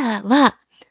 者は、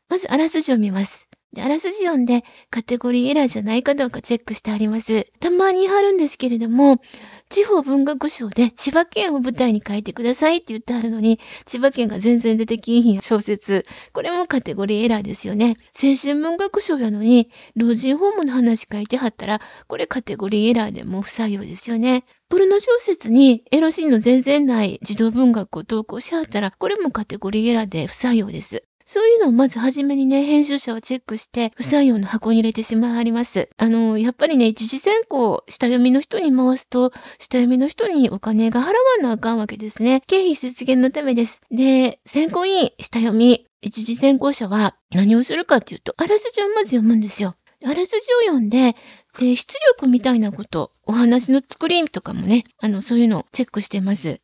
まずあらすじを見ます。で、あらすじ読んでカテゴリーエラーじゃないかどうかチェックしてあります。たまにあるんですけれども、地方文学賞で千葉県を舞台に書いてくださいって言ってあるのに、千葉県が全然出てきんひん小説。これもカテゴリーエラーですよね。青春文学賞やのに、老人ホームの話書いてはったら、これカテゴリーエラーでも不採用ですよね。ポルノ小説にエロシーンの全然ない児童文学を投稿しはったら、これもカテゴリーエラーで不採用です。そういうのをまずはじめにね、編集者はチェックして、不採用の箱に入れてしまいます。あの、やっぱりね、一次選考、下読みの人に回すと、下読みの人にお金が払わなあかんわけですね。経費節減のためです。で、選考委員、下読み、一次選考者は何をするかっていうと、あらすじをまず読むんですよ。あらすじを読んで、で、出力みたいなこと、お話の作りとかもね、あの、そういうのをチェックしてます。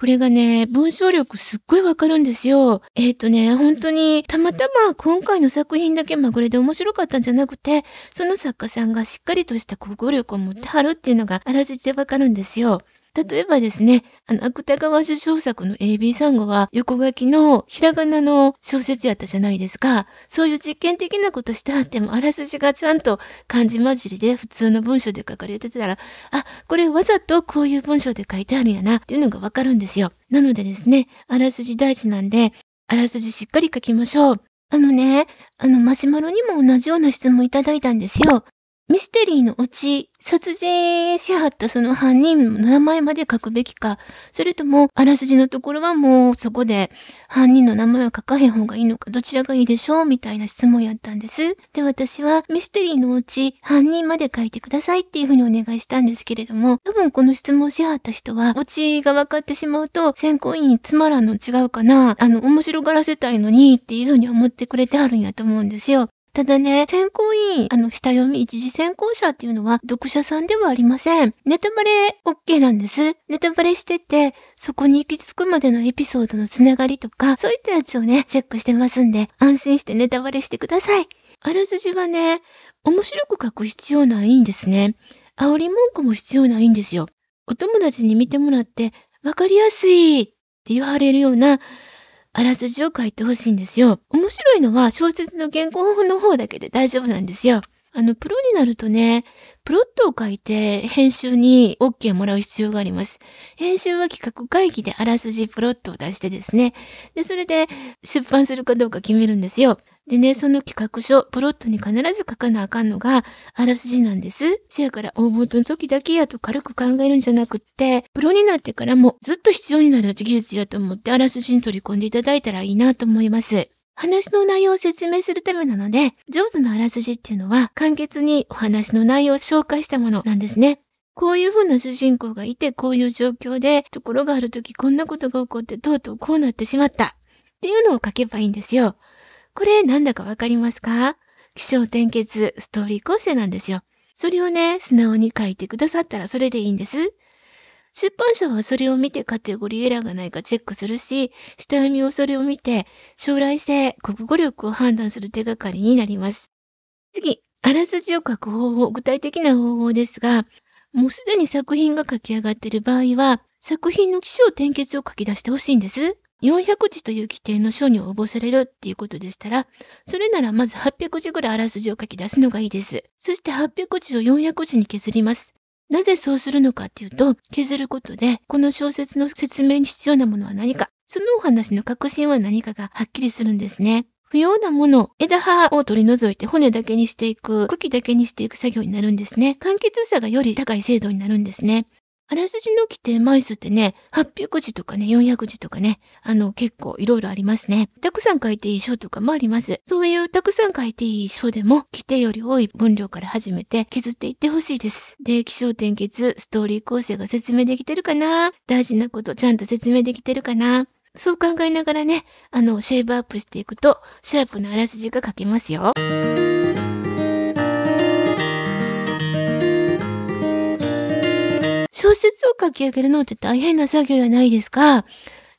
これがね、文章力すっごいわかるんですよ。えっ、ー、とね、本当にたまたま今回の作品だけまぐれで面白かったんじゃなくて、その作家さんがしっかりとした国語力を持ってはるっていうのがあらじでわかるんですよ。例えばですね、あの、芥川首相作の AB 3ンは横書きのひらがなの小説やったじゃないですか。そういう実験的なことしてあっても、あらすじがちゃんと漢字混じりで普通の文章で書かれてたら、あ、これわざとこういう文章で書いてあるんやなっていうのがわかるんですよ。なのでですね、あらすじ大事なんで、あらすじしっかり書きましょう。あのね、あの、マシュマロにも同じような質問いただいたんですよ。ミステリーのオチ、殺人しはったその犯人の名前まで書くべきか、それとも、あらすじのところはもうそこで、犯人の名前は書かへん方がいいのか、どちらがいいでしょうみたいな質問やったんです。で、私は、ミステリーのうち、犯人まで書いてくださいっていうふうにお願いしたんですけれども、多分この質問しはった人は、オチが分かってしまうと、選考委員つまらんの違うかな、あの、面白がらせたいのにっていうふうに思ってくれてはるんやと思うんですよ。ただね、選考委員、あの、下読み一時選考者っていうのは読者さんではありません。ネタバレ OK なんです。ネタバレしてて、そこに行き着くまでのエピソードのつながりとか、そういったやつをね、チェックしてますんで、安心してネタバレしてください。あらすじはね、面白く書く必要ないんですね。煽り文句も必要ないんですよ。お友達に見てもらって、わかりやすいって言われるような、あらすじを書いてほしいんですよ。面白いのは小説の原稿の方だけで大丈夫なんですよ。あの、プロになるとね、プロットを書いて編集に OK もらう必要があります。編集は企画会議であらすじプロットを出してですね。で、それで出版するかどうか決めるんですよ。でね、その企画書、プロットに必ず書かなあかんのが、あらすじなんです。せやから、大募の時だけやと軽く考えるんじゃなくって、プロになってからもずっと必要になる技術やと思って、あらすじに取り込んでいただいたらいいなと思います。話の内容を説明するためなので、上手なあらすじっていうのは、簡潔にお話の内容を紹介したものなんですね。こういう風な主人公がいて、こういう状況で、ところがある時こんなことが起こって、とうとうこうなってしまった。っていうのを書けばいいんですよ。これなんだかわかりますか気象転結ストーリー構成なんですよ。それをね、素直に書いてくださったらそれでいいんです。出版社はそれを見てカテゴリーエラーがないかチェックするし、下読みをそれを見て、将来性、国語力を判断する手がかりになります。次、あらすじを書く方法、具体的な方法ですが、もうすでに作品が書き上がっている場合は、作品の起承転結を書き出してほしいんです。400字という規定の書に応募されるっていうことでしたら、それならまず800字ぐらいあらすじを書き出すのがいいです。そして800字を400字に削ります。なぜそうするのかっていうと、削ることで、この小説の説明に必要なものは何か、そのお話の核心は何かがはっきりするんですね。不要なもの、枝葉を取り除いて骨だけにしていく、茎だけにしていく作業になるんですね。簡潔さがより高い精度になるんですね。あらすじのき定枚数ってね、800字とかね、400字とかね、あの、結構いろいろありますね。たくさん書いていい章とかもあります。そういうたくさん書いていい章でも、規定より多い分量から始めて削っていってほしいです。で、気象点結、ストーリー構成が説明できてるかな大事なことちゃんと説明できてるかなそう考えながらね、あの、シェーブアップしていくと、シャープなあらすじが書けますよ。小説を書き上げるのって大変な作業やないですか。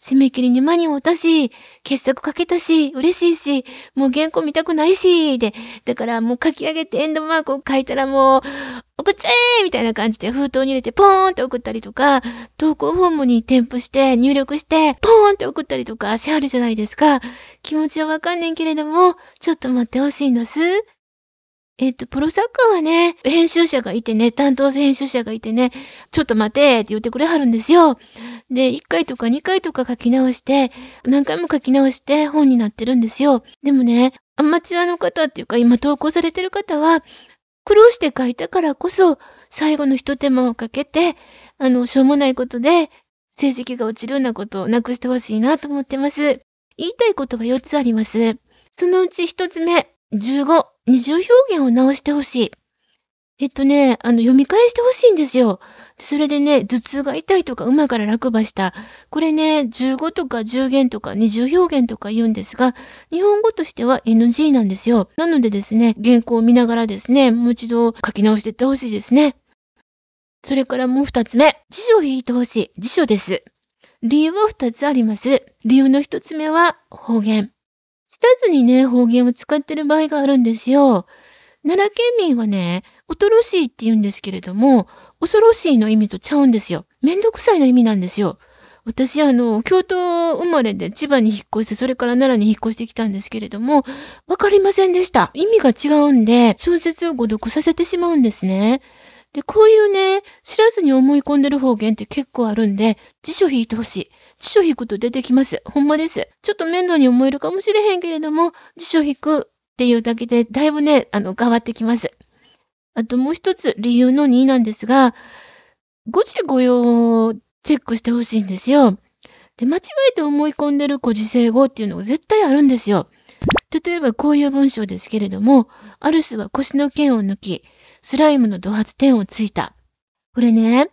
締め切りに間に合ったし、傑作書けたし、嬉しいし、もう原稿見たくないし、で、だからもう書き上げてエンドマークを書いたらもう、送っちゃえみたいな感じで封筒に入れてポーンって送ったりとか、投稿フォームに添付して入力して、ポーンって送ったりとかしはるじゃないですか。気持ちはわかんねんけれども、ちょっと待ってほしいんです。えっ、と、プロサッカーはね、編集者がいてね、担当編集者がいてね、ちょっと待てって言ってくれはるんですよ。で、1回とか2回とか書き直して、何回も書き直して本になってるんですよ。でもね、アマチュアの方っていうか今投稿されてる方は、苦労して書いたからこそ、最後の一手間をかけて、あの、しょうもないことで、成績が落ちるようなことをなくしてほしいなと思ってます。言いたいことは4つあります。そのうち1つ目。15、二重表現を直してほしい。えっとね、あの、読み返してほしいんですよ。それでね、頭痛が痛いとか馬から落馬した。これね、15とか10弦とか20表現とか言うんですが、日本語としては NG なんですよ。なのでですね、原稿を見ながらですね、もう一度書き直していってほしいですね。それからもう二つ目、辞書を引いてほしい。辞書です。理由は二つあります。理由の一つ目は方言。知らずにね、方言を使ってる場合があるんですよ。奈良県民はね、恐ろしいって言うんですけれども、恐ろしいの意味とちゃうんですよ。めんどくさいの意味なんですよ。私、あの、京都生まれで千葉に引っ越して、それから奈良に引っ越してきたんですけれども、わかりませんでした。意味が違うんで、小説を誤読させてしまうんですね。で、こういうね、知らずに思い込んでる方言って結構あるんで、辞書引いてほしい。辞書引くと出てきます。ほんまです。ちょっと面倒に思えるかもしれへんけれども、辞書引くっていうだけで、だいぶね、あの、変わってきます。あともう一つ理由の2なんですが、誤字誤用をチェックしてほしいんですよ。で、間違えて思い込んでる古字性語っていうのが絶対あるんですよ。例えばこういう文章ですけれども、アルスは腰の剣を抜き、スライムの土発点をついた。これね、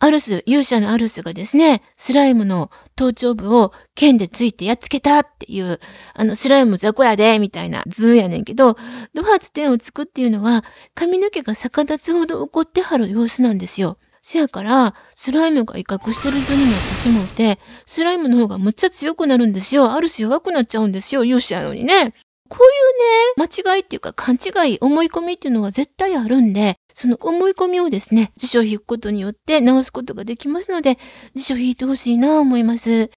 アルス、勇者のアルスがですね、スライムの頭頂部を剣でついてやっつけたっていう、あの、スライム雑魚やで、みたいな図やねんけど、ドハツンをつくっていうのは、髪の毛が逆立つほど怒ってはる様子なんですよ。せやから、スライムが威嚇してる図になってしもうて、スライムの方がむっちゃ強くなるんですよ。アルス弱くなっちゃうんですよ、勇者やのにね。こういうね、間違いっていうか勘違い、思い込みっていうのは絶対あるんで、その思い込みをですね、辞書を引くことによって直すことができますので、辞書を引いてほしいなぁ思います。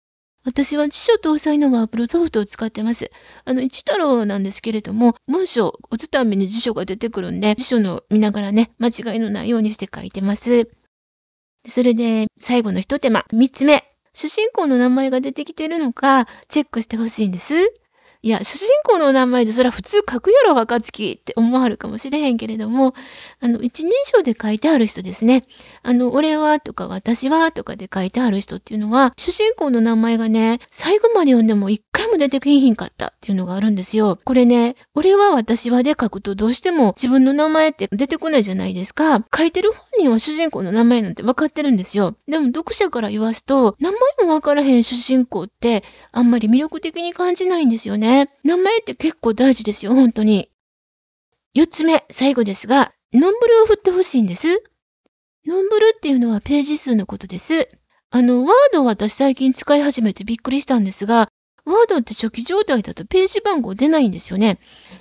私は辞書搭載のワープロソフトを使ってます。あの、一太郎なんですけれども、文章、を打つたびに辞書が出てくるんで、辞書の見ながらね、間違いのないようにして書いてます。それで、最後の一手間、三つ目。主人公の名前が出てきてるのか、チェックしてほしいんです。いや、主人公の名前でそれは普通書くやろ、若月って思わるかもしれへんけれども、あの、一人称で書いてある人ですね。あの、俺はとか私はとかで書いてある人っていうのは、主人公の名前がね、最後まで読んでも一回も出てきひんかったっていうのがあるんですよ。これね、俺は私はで書くとどうしても自分の名前って出てこないじゃないですか。書いてる本人は主人公の名前なんて分かってるんですよ。でも読者から言わすと、名前も分からへん主人公ってあんまり魅力的に感じないんですよね。ね。名前って結構大事ですよ、本当に。4つ目、最後ですが、ノンブルを振ってほしいんです。ノンブルっていうのはページ数のことです。あの、ワードを私最近使い始めてびっくりしたんですが、ワードって初期状態だとページ番号出ないんですよね。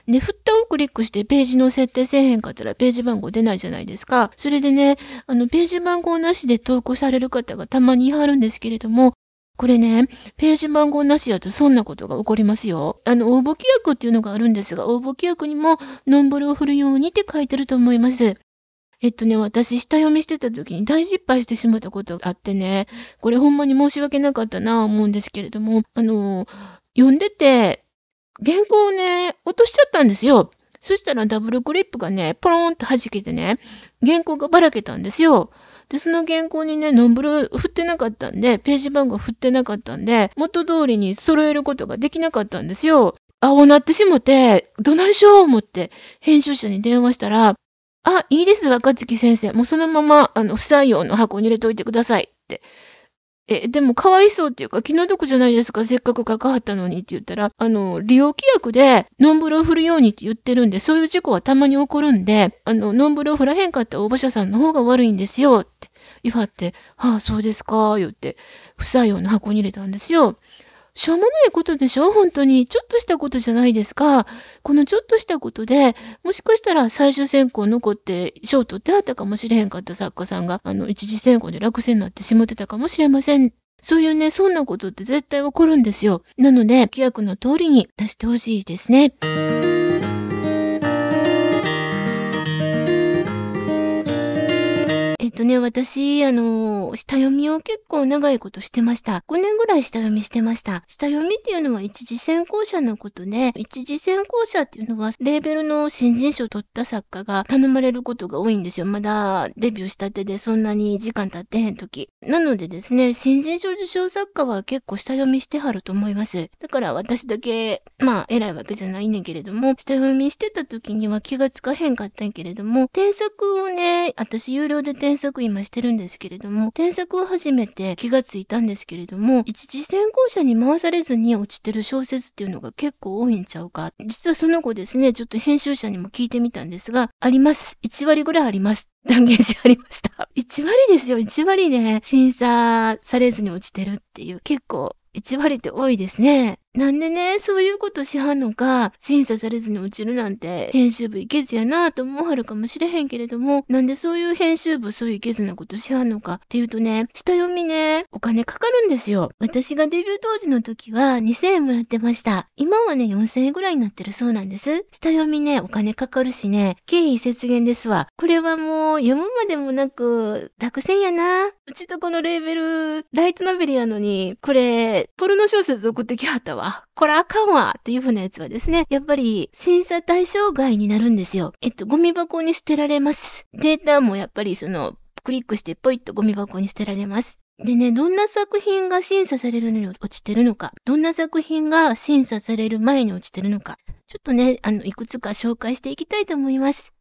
で、振ったをクリックしてページの設定せえへんかったらページ番号出ないじゃないですか。それでね、あの、ページ番号なしで投稿される方がたまにいはるんですけれども、これね、ページ番号なしやとそんなことが起こりますよ。あの、応募規約っていうのがあるんですが、応募規約にも、ノンブルを振るようにって書いてると思います。えっとね、私、下読みしてた時に大失敗してしまったことがあってね、これほんまに申し訳なかったなぁ思うんですけれども、あの、読んでて、原稿をね、落としちゃったんですよ。そしたらダブルクリップがね、ポロンと弾けてね、原稿がばらけたんですよ。で、その原稿にね、ノンブル振ってなかったんで、ページ番号振ってなかったんで、元通りに揃えることができなかったんですよ。青なってしもて、どないしよう思って、編集者に電話したら、あ、いいです、若月先生。もうそのまま、あの、不採用の箱に入れておいてくださいって。え、でもかわいそうっていうか気の毒じゃないですか、せっかく関わったのにって言ったら、あの、利用規約でノンブルを振るようにって言ってるんで、そういう事故はたまに起こるんで、あの、ノンブルを振らへんかった応募者さんの方が悪いんですよっ祝って、はあ、そうですか、言って、不採用の箱に入れたんですよ。しょうもないことでしょ本当に。ちょっとしたことじゃないですか。このちょっとしたことで、もしかしたら最終選考残って賞取ってあったかもしれへんかった作家さんが、あの、一次選考で落選になってしまってたかもしれません。そういうね、そんなことって絶対起こるんですよ。なので、規約の通りに出してほしいですね。とね、私、あの、下読みを結構長いことしてました。5年ぐらい下読みしてました。下読みっていうのは一次選考者のことで、一次選考者っていうのは、レーベルの新人賞を取った作家が頼まれることが多いんですよ。まだデビューしたてでそんなに時間経ってへん時。なのでですね、新人賞受賞作家は結構下読みしてはると思います。だから私だけ、まあ、偉いわけじゃないねんけれども、下読みしてた時には気がつかへんかったんけれども、添削をね、私有料で添削作今してるんですけれども、添削を始めて気がついたんですけれども、一次先行者に回されずに落ちてる小説っていうのが結構多いんちゃうか。実はその後ですね、ちょっと編集者にも聞いてみたんですが、あります。1割ぐらいあります。断言しありました。1割ですよ、1割で、ね、審査されずに落ちてるっていう、結構1割って多いですね。なんでね、そういうことしはんのか、審査されずに落ちるなんて、編集部いけずやなと思うはるかもしれへんけれども、なんでそういう編集部そういういけずなことしはんのかっていうとね、下読みね、お金かかるんですよ。私がデビュー当時の時は2000円もらってました。今はね、4000円ぐらいになってるそうなんです。下読みね、お金かかるしね、経費節減ですわ。これはもう、読むまでもなく、落選やな。うちとこのレーベル、ライトナベリやのに、これ、ポルノ小説送ってきはったわ。わ、これあかんわっていう風なやつはですね、やっぱり審査対象外になるんですよ。えっと、ゴミ箱に捨てられます。データもやっぱりその、クリックしてポイッとゴミ箱に捨てられます。でね、どんな作品が審査されるのに落ちてるのか、どんな作品が審査される前に落ちてるのか、ちょっとね、あの、いくつか紹介していきたいと思います。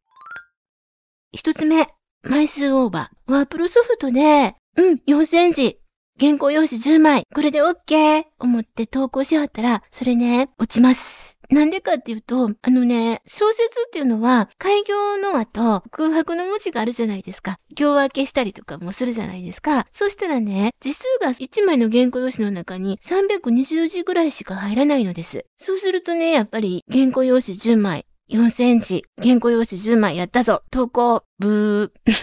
一つ目、枚数オーバー。ワープロソフトで、うん、4センチ。原稿用紙10枚、これで OK! 思って投稿しはったら、それね、落ちます。なんでかっていうと、あのね、小説っていうのは、開業の後、空白の文字があるじゃないですか。行分けしたりとかもするじゃないですか。そしたらね、字数が1枚の原稿用紙の中に320字ぐらいしか入らないのです。そうするとね、やっぱり原稿用紙10枚、4センチ、原稿用紙10枚やったぞ、投稿、ブー。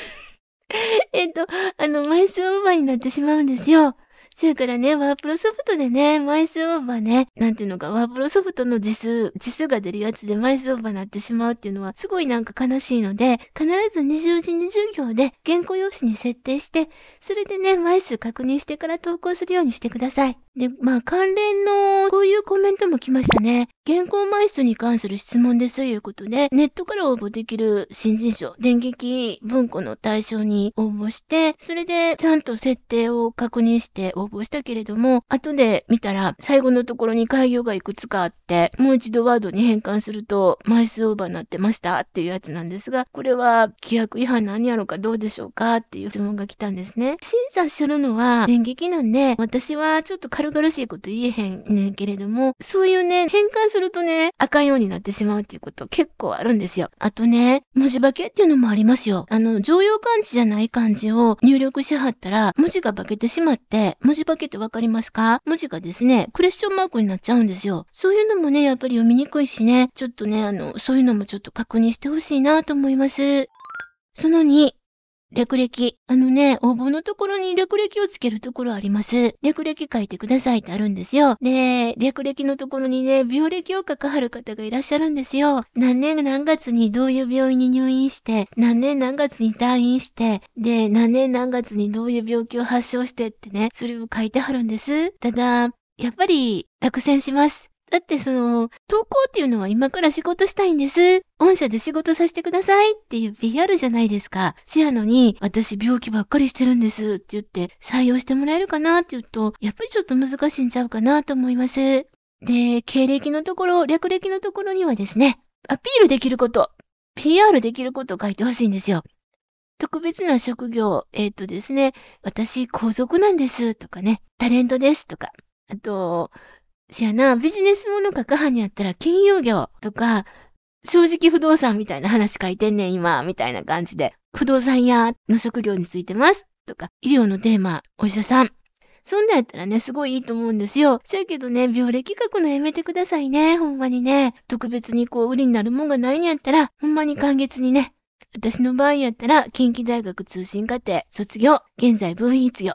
えっと、あの、枚数オーバーになってしまうんですよ。それからね、ワープロソフトでね、枚数オーバーね、なんていうのか、ワープロソフトの字数、字数が出るやつで枚数オーバーになってしまうっていうのは、すごいなんか悲しいので、必ず20時20行で原稿用紙に設定して、それでね、枚数確認してから投稿するようにしてください。で、まあ、関連の、こういうコメントも来ましたね。原稿枚数に関する質問ですということで、ネットから応募できる新人賞、電撃文庫の対象に応募して、それでちゃんと設定を確認して応募したけれども、後で見たら最後のところに開業がいくつかあって、もう一度ワードに変換すると枚数オーバーになってましたっていうやつなんですが、これは規約違反なんやろかどうでしょうかっていう質問が来たんですね。審査するのは電撃なんで、私はちょっと軽々しいこと言えへんねんけれども、そういうね、変換するとね、あかんようになってしまうっていうこと結構あるんですよ。あとね、文字化けっていうのもありますよ。あの、常用漢字じゃない漢字を入力しはったら、文字が化けてしまって、文字化けってわかりますか文字がですね、クレスチョンマークになっちゃうんですよ。そういうのもね、やっぱり読みにくいしね、ちょっとね、あの、そういうのもちょっと確認してほしいなと思います。その2、略歴。あのね、応募のところに略歴をつけるところあります。略歴書いてくださいってあるんですよ。で、略歴のところにね、病歴を書かはる方がいらっしゃるんですよ。何年何月にどういう病院に入院して、何年何月に退院して、で、何年何月にどういう病気を発症してってね、それを書いてはるんです。ただ、やっぱり落選します。だってその、投稿っていうのは今から仕事したいんです。御社で仕事させてくださいっていう PR じゃないですか。せやのに、私病気ばっかりしてるんですって言って採用してもらえるかなって言うと、やっぱりちょっと難しいんちゃうかなと思います。で、経歴のところ、略歴のところにはですね、アピールできること、PR できることを書いてほしいんですよ。特別な職業、えっ、ー、とですね、私、皇族なんですとかね、タレントですとか、あと、せやな、ビジネスもの書かはにやったら金融業とか、正直不動産みたいな話書いてんねん今、みたいな感じで、不動産屋の職業についてますとか、医療のテーマ、お医者さん。そんなんやったらね、すごいいいと思うんですよ。せやけどね、病歴書くのやめてくださいね、ほんまにね。特別にこう、売りになるもんがないんやったら、ほんまに簡潔にね。私の場合やったら、近畿大学通信課程卒業、現在部員一業。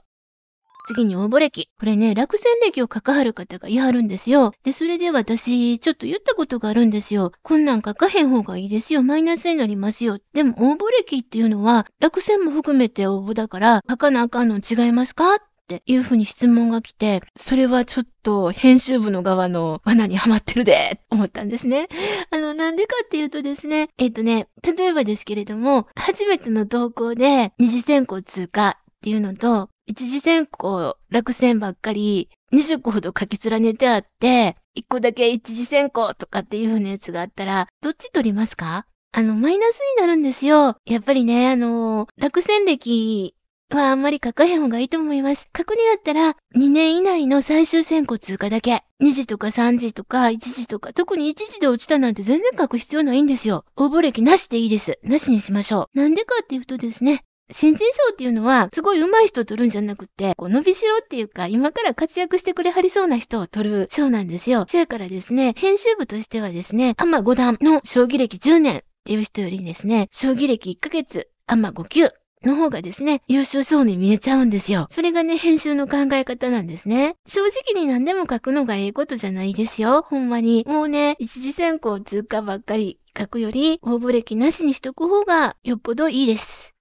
次に応募歴。これね、落選歴を書かはる方がいはるんですよ。で、それで私、ちょっと言ったことがあるんですよ。こんなん書かへん方がいいですよ。マイナスになりますよ。でも応募歴っていうのは、落選も含めて応募だから、書かなあかんの違いますかっていうふうに質問が来て、それはちょっと編集部の側の罠にはまってるで、思ったんですね。あの、なんでかっていうとですね、えっ、ー、とね、例えばですけれども、初めての投稿で二次選考通過っていうのと、一次選考落選ばっかり、二十個ほど書き連ねてあって、一個だけ一次選考とかっていう風なやつがあったら、どっち取りますかあの、マイナスになるんですよ。やっぱりね、あの、落選歴はあんまり書かへん方がいいと思います。書くにあったら、2年以内の最終選考通過だけ。2時とか3時とか1時とか、特に1時で落ちたなんて全然書く必要ないんですよ。応募歴なしでいいです。なしにしましょう。なんでかっていうとですね、新人賞っていうのは、すごい上手い人を取るんじゃなくて、こう伸びしろっていうか、今から活躍してくれはりそうな人を取る賞なんですよ。そやからですね、編集部としてはですね、アマ5段の将棋歴10年っていう人よりですね、将棋歴1ヶ月、アマ5級の方がですね、優秀そうに見えちゃうんですよ。それがね、編集の考え方なんですね。正直に何でも書くのがええことじゃないですよ。ほんまに。もうね、一次選考通過ばっかり書くより、応募歴なしにしとく方がよっぽどいいです。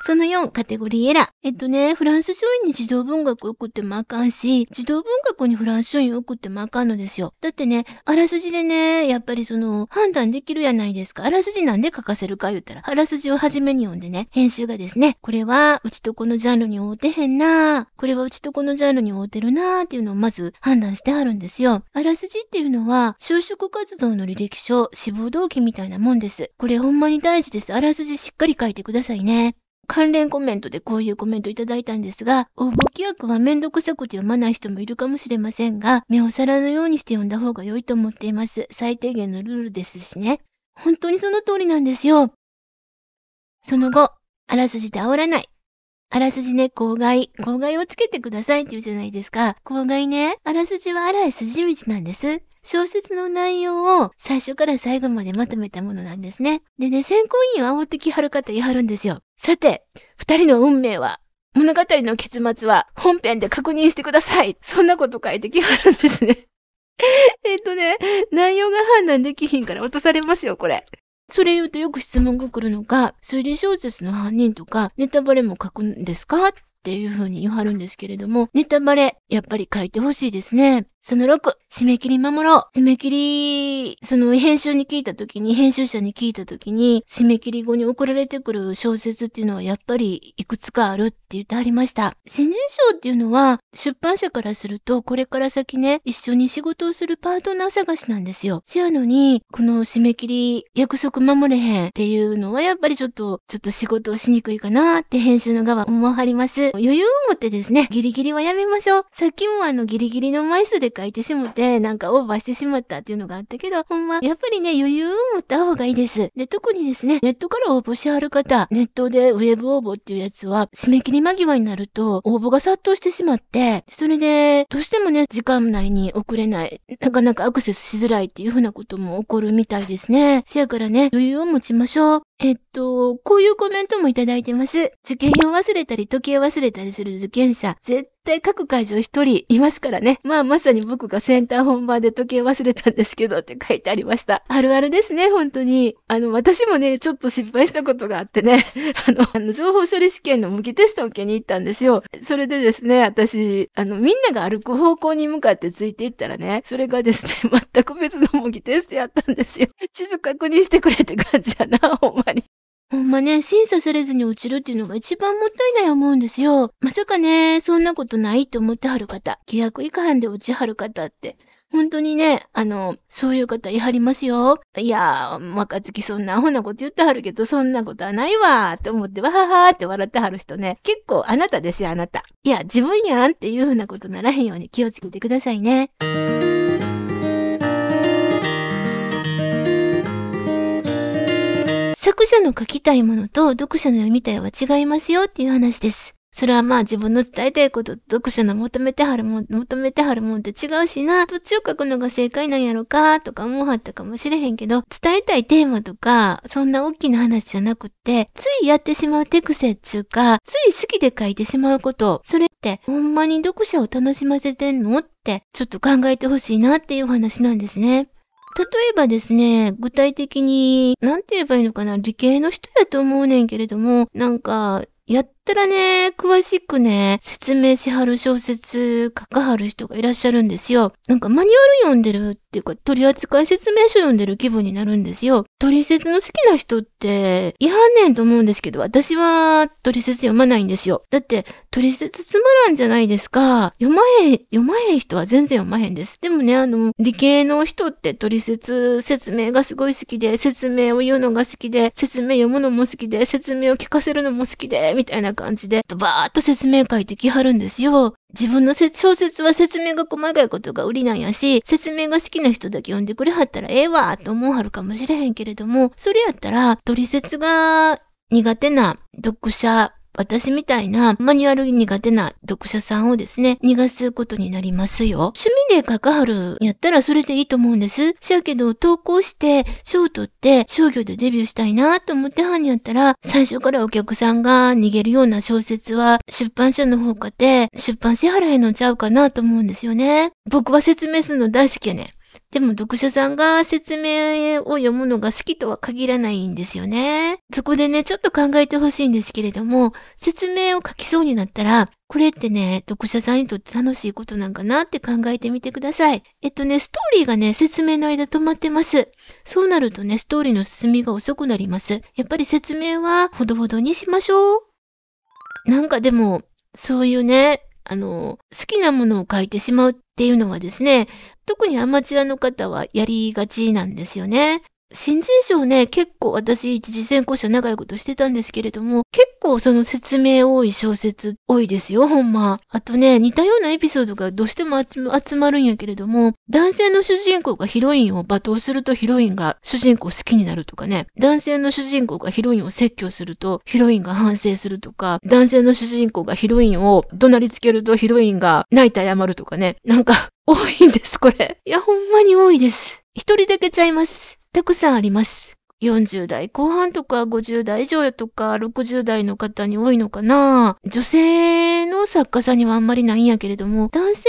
その4、カテゴリーエラー。えっとね、フランス書院に児童文学送ってもあかんし、児童文学にフランス書院送ってもあかんのですよ。だってね、あらすじでね、やっぱりその、判断できるやないですか。あらすじなんで書かせるか言ったら、あらすじを初めに読んでね、編集がですね、これは、うちとこのジャンルに合うてへんなこれはうちとこのジャンルに合うてるなっていうのをまず判断してあるんですよ。あらすじっていうのは、就職活動の履歴書、志望動機みたいなもんです。これほんまに大事です。あらすじしっかり書いてくださいね。関連コメントでこういうコメントいただいたんですが、応募規約はめんどくさくて読まない人もいるかもしれませんが、目を皿のようにして読んだ方が良いと思っています。最低限のルールですしね。本当にその通りなんですよ。その後、あらすじで煽らない。あらすじね、公害。公害をつけてくださいって言うじゃないですか。公害ね、あらすじは荒い筋道なんです。小説の内容を最初から最後までまとめたものなんですね。でね、選考委員を煽ってきはる方いはるんですよ。さて、二人の運命は物語の結末は本編で確認してください。そんなこと書いてきはるんですね。えっとね、内容が判断できひんから落とされますよ、これ。それ言うとよく質問が来るのか、推理小説の犯人とか、ネタバレも書くんですかっっていうふうに言わはるんですけれども、ネタバレ、やっぱり書いてほしいですね。その6、締め切り守ろう。締め切り、その編集に聞いた時に、編集者に聞いた時に、締め切り後に送られてくる小説っていうのはやっぱりいくつかあるって言ってありました。新人賞っていうのは、出版社からすると、これから先ね、一緒に仕事をするパートナー探しなんですよ。せやのに、この締め切り、約束守れへんっていうのは、やっぱりちょっと、ちょっと仕事をしにくいかなって編集の側思わはります。。余裕を持ってですね、ギリギリはやめましょう。さっきもあのギリギリの枚数で書いてしもて、なんかオーバーしてしまったっていうのがあったけど、ほんま、やっぱりね、余裕を持った方がいいです。で、特にですね、ネットから応募しはる方、ネットでウェブ応募っていうやつは、締め切り間際になると、応募が殺到してしまって、それで、どうしてもね、時間内に送れない、なかなかアクセスしづらいっていうふうなことも起こるみたいですね。せやからね、余裕を持ちましょう。えっと、こういうコメントもいただいてます。受験を忘れたり、時計を忘れたりする受験者、絶対各会場一人いますからね。まあまさに僕がセンター本番で時計忘れたんですけどって書いてありました。あるあるですね、本当に。あの、私もね、ちょっと失敗したことがあってね、あの、あの情報処理試験の模擬テストを受けに行ったんですよ。それでですね、私、あの、みんなが歩く方向に向かってついていったらね、それがですね、全く別の模擬テストやったんですよ。地図確認してくれって感じやな、ほんまに。ほんまね、審査されずに落ちるっていうのが一番もったいない思うんですよ。まさかね、そんなことないって思ってはる方、規約違反で落ちはる方って、本当にね、あの、そういう方いはりますよ。いやー、若月そんなアホなこと言ってはるけど、そんなことはないわーって思って、わははーって笑ってはる人ね、結構あなたですよ、あなた。いや、自分やんっていうふうなことならへんように気をつけてくださいね。読者の書きたいものと読者の読みたいは違いますよっていう話です。それはまあ自分の伝えたいことと読者の求めてはるもん、求めてはるもんって違うしな、どっちを書くのが正解なんやろか、とか思うはったかもしれへんけど、伝えたいテーマとか、そんな大きな話じゃなくって、ついやってしまう手癖っちゅうか、つい好きで書いてしまうこと、それってほんまに読者を楽しませてんのって、ちょっと考えてほしいなっていう話なんですね。例えばですね、具体的に、なんて言えばいいのかな、理系の人やと思うねんけれども、なんか、やっったらね、詳しくね、説明しはる小説書かはる人がいらっしゃるんですよ。なんかマニュアル読んでるっていうか、取扱説明書読んでる気分になるんですよ。取説の好きな人って、違反ねんと思うんですけど、私は取説読まないんですよ。だって、取説つまらんじゃないですか。読まへん、読まへん人は全然読まへんです。でもね、あの、理系の人って取説説明がすごい好きで、説明を言うのが好きで、説明読むのも好きで、説明を聞かせるのも好きで、みたいな感じで、バーっと説明書いてきはるんですよ。自分の小説は説明が細かいことが売りなんやし、説明が好きな人だけ読んでくれはったらええわと思うはるかもしれへんけれども、それやったら、取説が苦手な読者私みたいなマニュアルに苦手な読者さんをですね、逃がすことになりますよ。趣味で関わるやったらそれでいいと思うんです。しやけど、投稿して、賞を取って、商業でデビューしたいなと思ってはんやったら、最初からお客さんが逃げるような小説は、出版社の方かて、出版支払いんのちゃうかなと思うんですよね。僕は説明するの大好きやねでも読者さんが説明を読むのが好きとは限らないんですよね。そこでね、ちょっと考えてほしいんですけれども、説明を書きそうになったら、これってね、読者さんにとって楽しいことなんかなって考えてみてください。えっとね、ストーリーがね、説明の間止まってます。そうなるとね、ストーリーの進みが遅くなります。やっぱり説明はほどほどにしましょう。なんかでも、そういうね、あの、好きなものを書いてしまうっていうのはですね、特にアマチュアの方はやりがちなんですよね。新人賞ね、結構私一次選考者長いことしてたんですけれども、結構その説明多い小説多いですよ、ほんま。あとね、似たようなエピソードがどうしても集まるんやけれども、男性の主人公がヒロインを罵倒するとヒロインが主人公好きになるとかね、男性の主人公がヒロインを説教するとヒロインが反省するとか、男性の主人公がヒロインを怒鳴りつけるとヒロインが泣いて謝るとかね、なんか多いんです、これ。いや、ほんまに多いです。一人だけちゃいます。たくさんあります。40代後半とか50代以上やとか60代の方に多いのかな女性の作家さんにはあんまりないんやけれども、男性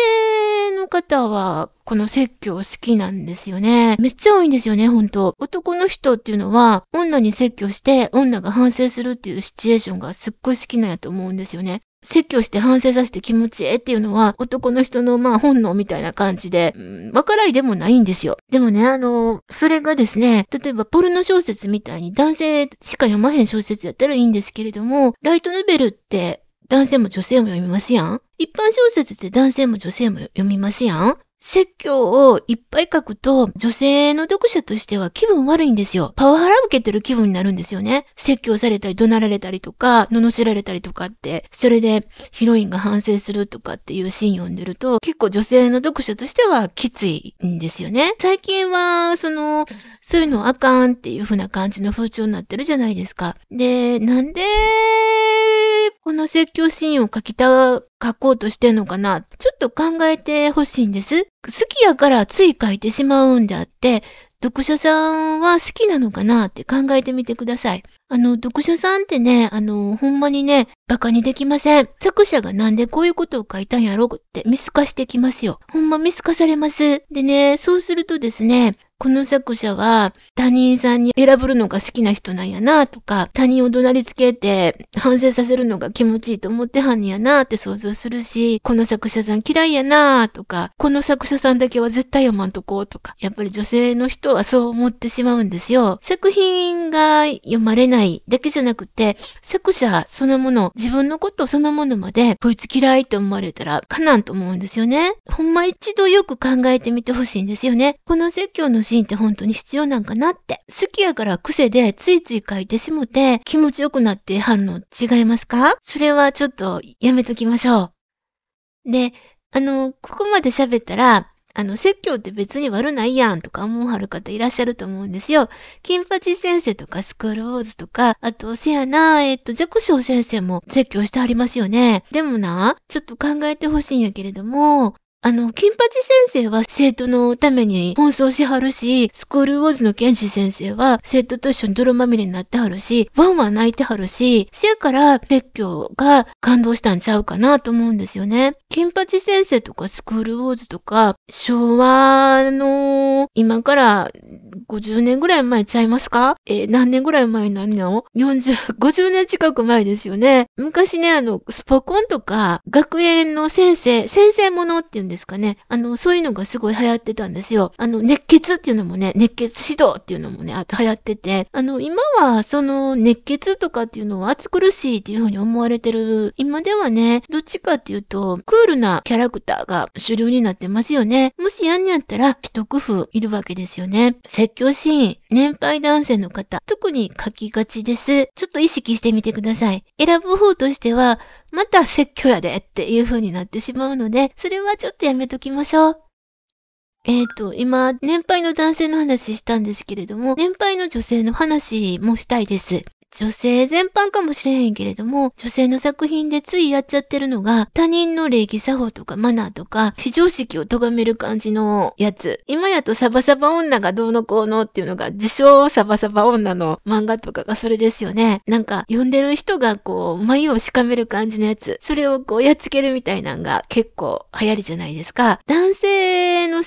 の方はこの説教好きなんですよね。めっちゃ多いんですよね、ほんと。男の人っていうのは、女に説教して、女が反省するっていうシチュエーションがすっごい好きなんやと思うんですよね。説教して反省させて気持ちええっていうのは男の人のまあ本能みたいな感じで、うん、分からいでもないんですよ。でもね、あの、それがですね、例えばポルノ小説みたいに男性しか読まへん小説やったらいいんですけれども、ライトノベルって男性も女性も読みますやん一般小説って男性も女性も読みますやん説教をいっぱい書くと、女性の読者としては気分悪いんですよ。パワハラ受けてる気分になるんですよね。説教されたり、怒鳴られたりとか、罵られたりとかって、それでヒロインが反省するとかっていうシーン読んでると、結構女性の読者としてはきついんですよね。最近は、その、そういうのあかんっていう風な感じの風潮になってるじゃないですか。で、なんで、この説教シーンを書きた、書こうとしてんのかなちょっと考えてほしいんです。好きやからつい書いてしまうんであって、読者さんは好きなのかなって考えてみてください。あの、読者さんってね、あの、ほんまにね、馬鹿にできません。作者がなんでこういうことを書いたんやろって見透かしてきますよ。ほんま見透かされます。でね、そうするとですね、この作者は他人さんに選ぶのが好きな人なんやなとか、他人を怒鳴りつけて反省させるのが気持ちいいと思ってはんやなって想像するし、この作者さん嫌いやなとか、この作者さんだけは絶対読まんとこうとか、やっぱり女性の人はそう思ってしまうんですよ。作品が読まれないだけじゃなくて、作者そのもの、自分のことそのものまで、こいつ嫌いって思われたらかなんと思うんですよね。ほんま一度よく考えてみてほしいんですよね。この説教のシンって本当に必要なんかなって。好きやから癖でついつい書いてしもて、気持ちよくなって反応違いますかそれはちょっとやめときましょう。で、あの、ここまで喋ったら、あの、説教って別に悪ないやんとか思うはる方いらっしゃると思うんですよ。金八先生とかスクールウォーズとか、あと、せやな、えっと、弱小先生も説教してはりますよね。でもな、ちょっと考えてほしいんやけれども、あの、金八先生は生徒のために奔走しはるし、スクールウォーズの剣士先生は生徒と一緒に泥まみれになってはるし、ワンワン泣いてはるし、せやから説教が感動したんちゃうかなと思うんですよね。金八先生とかスクールウォーズとか、昭和の今から50年ぐらい前ちゃいますかえー、何年ぐらい前になるの ?40、50年近く前ですよね。昔ね、あの、スポコンとか、学園の先生、先生ものっていうんですかね。あの、そういうのがすごい流行ってたんですよ。あの、熱血っていうのもね、熱血指導っていうのもね、流行ってて、あの、今はその熱血とかっていうのは暑苦しいっていうふうに思われてる、今ではね、どっちかっていうと、クールなキャラクターが主流になってますよね。もしやんにやったら、一工夫いるわけですよね。説教シーン、年配男性の方、特に書きがちです。ちょっと意識してみてください。選ぶ方としては、また説教やでっていう風になってしまうので、それはちょっとやめときましょう。えっ、ー、と、今、年配の男性の話したんですけれども、年配の女性の話もしたいです。女性全般かもしれへんけれども、女性の作品でついやっちゃってるのが、他人の礼儀作法とかマナーとか、非常識を咎める感じのやつ。今やとサバサバ女がどうのこうのっていうのが、自称サバサバ女の漫画とかがそれですよね。なんか、読んでる人がこう、眉をしかめる感じのやつ。それをこう、やっつけるみたいなんが結構流行りじゃないですか。男性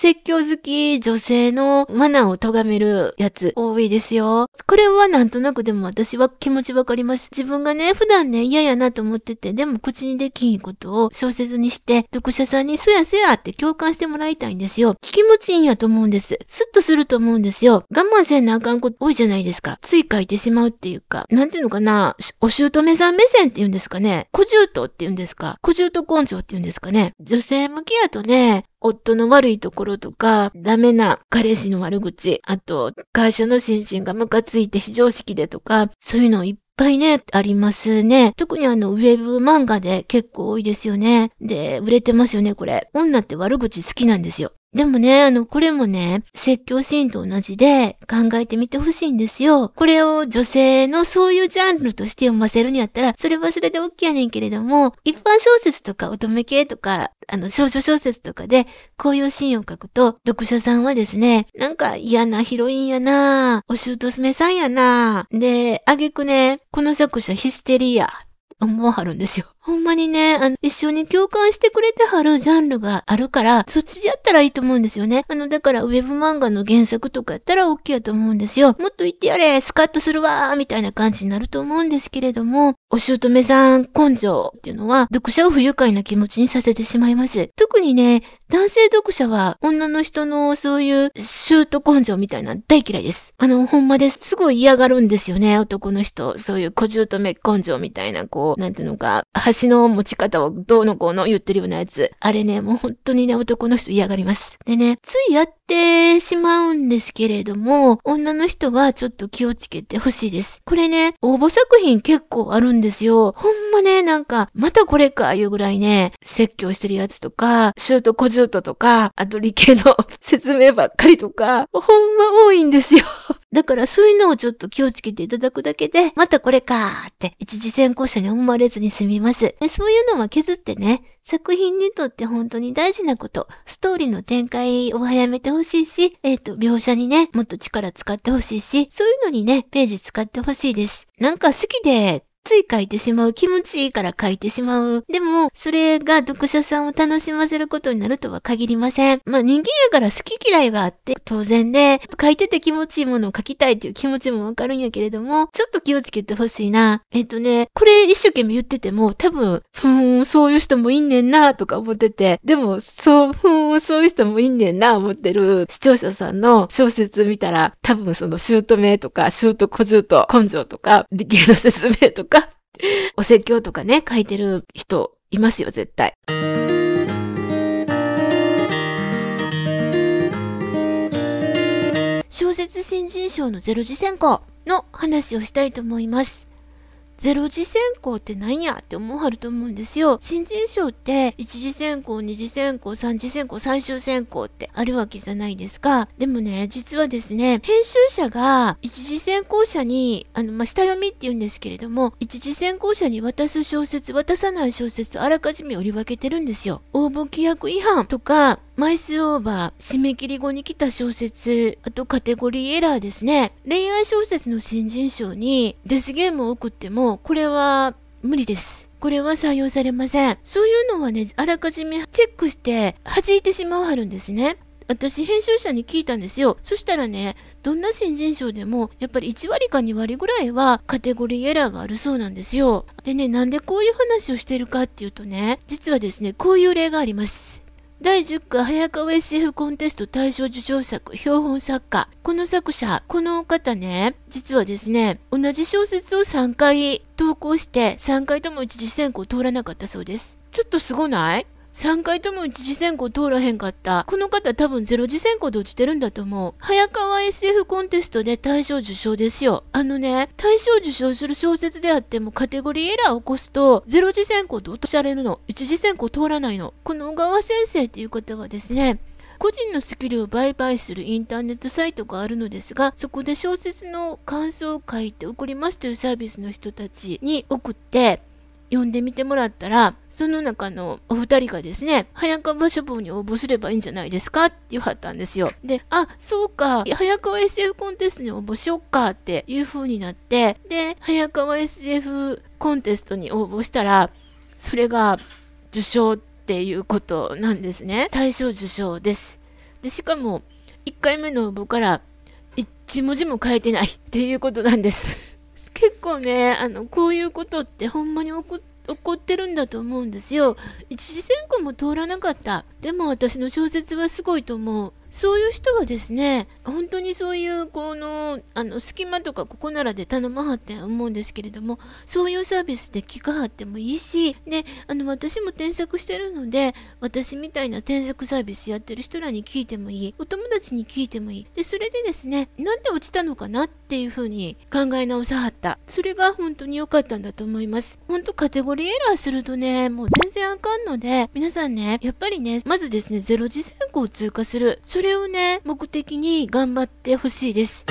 説教好き女性のマナーを咎めるやつ多いですよ。これはなんとなくでも私は気持ちわかります。自分がね、普段ね、嫌やなと思ってて、でも口にできんことを小説にして、読者さんにそやそやって共感してもらいたいんですよ。気持ちいいんやと思うんです。スッとすると思うんですよ。我慢せなあかんこと多いじゃないですか。つい書いてしまうっていうか、なんていうのかな、お姑さん目線っていうんですかね。小獣とっていうんですか。小獣と根性っていうんですかね。女性向きやとね、夫の悪いところとか、ダメな彼氏の悪口、あと、会社の心身がムカついて非常識でとか、そういうのをいっぱいね、ありますね。特にあの、ウェブ漫画で結構多いですよね。で、売れてますよね、これ。女って悪口好きなんですよ。でもね、あの、これもね、説教シーンと同じで考えてみてほしいんですよ。これを女性のそういうジャンルとして読ませるにあったら、それはそれで OK やねんけれども、一般小説とか乙女系とか、あの、少女小説とかで、こういうシーンを書くと、読者さんはですね、なんか嫌なヒロインやなお姑さんやなで、あげくね、この作者ヒステリア、思わはるんですよ。ほんまにね、あの、一緒に共感してくれてはるジャンルがあるから、そっちでやったらいいと思うんですよね。あの、だから、ウェブ漫画の原作とかやったら OK やと思うんですよ。もっと言ってやれスカッとするわーみたいな感じになると思うんですけれども、お姑さん根性っていうのは、読者を不愉快な気持ちにさせてしまいます。特にね、男性読者は、女の人のそういうシュート根性みたいな大嫌いです。あの、ほんまです。すごい嫌がるんですよね、男の人。そういう小姑根性みたいな、こう、なんていうのか、私の持ち方をどうのこうの言ってるようなやつ。あれね、もう本当にね、男の人嫌がります。でね、ついやってしまうんですけれども、女の人はちょっと気をつけてほしいです。これね、応募作品結構あるんですよ。ほんまね、なんか、またこれか、いうぐらいね、説教してるやつとか、シュート小シュートとか、アドリ系の 説明ばっかりとか、ほんま多いんですよ。だからそういうのをちょっと気をつけていただくだけで、またこれかーって、一時先行者に思われずに済みます。そういうのは削ってね、作品にとって本当に大事なこと、ストーリーの展開を早めてほしいし、えっ、ー、と、描写にね、もっと力使ってほしいし、そういうのにね、ページ使ってほしいです。なんか好きでつい書いてしまう。気持ちいいから書いてしまう。でも、それが読者さんを楽しませることになるとは限りません。まあ人間やから好き嫌いはあって当然で、書いてて気持ちいいものを書きたいっていう気持ちもわかるんやけれども、ちょっと気をつけてほしいな。えっ、とね、これ一生懸命言ってても、多分、ふーん、そういう人もいんねんなとか思ってて、でも、そう、ふーん、そういう人もいんねんな思ってる視聴者さんの小説見たら、多分その、シュート名とか、シュート小姑根性とか、理系の説明とか、お説教とかね、書いてる人いますよ、絶対。小説新人賞のゼロ次選考の話をしたいと思います。0次選考って何やって思わはると思うんですよ。新人賞って一次選考、二次選考、3次選考、最終選考ってあるわけじゃないですか。でもね、実はですね、編集者が一次選考者に、あの、まあ、下読みって言うんですけれども、一次選考者に渡す小説、渡さない小説あらかじめ振り分けてるんですよ。応募規約違反とか、枚数オーバー、締め切り後に来た小説、あとカテゴリーエラーですね。恋愛小説の新人賞にデスゲームを送っても、これは無理です。これは採用されません。そういうのはね、あらかじめチェックして弾いてしまわはるんですね。私、編集者に聞いたんですよ。そしたらね、どんな新人賞でも、やっぱり1割か2割ぐらいはカテゴリーエラーがあるそうなんですよ。でね、なんでこういう話をしてるかっていうとね、実はですね、こういう例があります。第10回早川 SF コンテスト大賞受賞作標本作家この作者この方ね実はですね同じ小説を3回投稿して3回とも一次選考通らなかったそうですちょっとすごない3回とも一次選考通らへんかった。この方多分ゼロ次選考で落ちてるんだと思う。早川 SF コンテストで大賞受賞ですよ。あのね、大賞受賞する小説であってもカテゴリーエラーを起こすと、ゼロ次選考で落とされるの。一次選考通らないの。この小川先生っていう方はですね、個人のスキルを売買するインターネットサイトがあるのですがそこで小説の感想を書いて送りますというサービスの人たちに送って読んでみてもらったらその中のお二人がですね早川書房に応募すればいいんじゃないですかって言わったんですよであそうか早川 SF コンテストに応募しよっかっていう風になってで早川 SF コンテストに応募したらそれが受賞っていうことなんですね大賞受賞ですでしかも1回目の応募から1文字も書いてないっていうことなんです結構ねあのこういうことってほんまに起こってるんだと思うんですよ一次選考も通らなかったでも私の小説はすごいと思うそういう人がですね本当にそういうこのあの隙間とかここならで頼まはって思うんですけれどもそういうサービスで聞かはってもいいしであの私も添削してるので私みたいな添削サービスやってる人らに聞いてもいいお友達に聞いてもいいでそれでですねなんで落ちたのかなっていうふうに考え直さはったそれが本当に良かったんだと思います本当カテゴリーエラーするとねもう全然あかんので皆さんねやっぱりねまずですね0時選考を通過するそそれをね目的に頑張ってほしいです。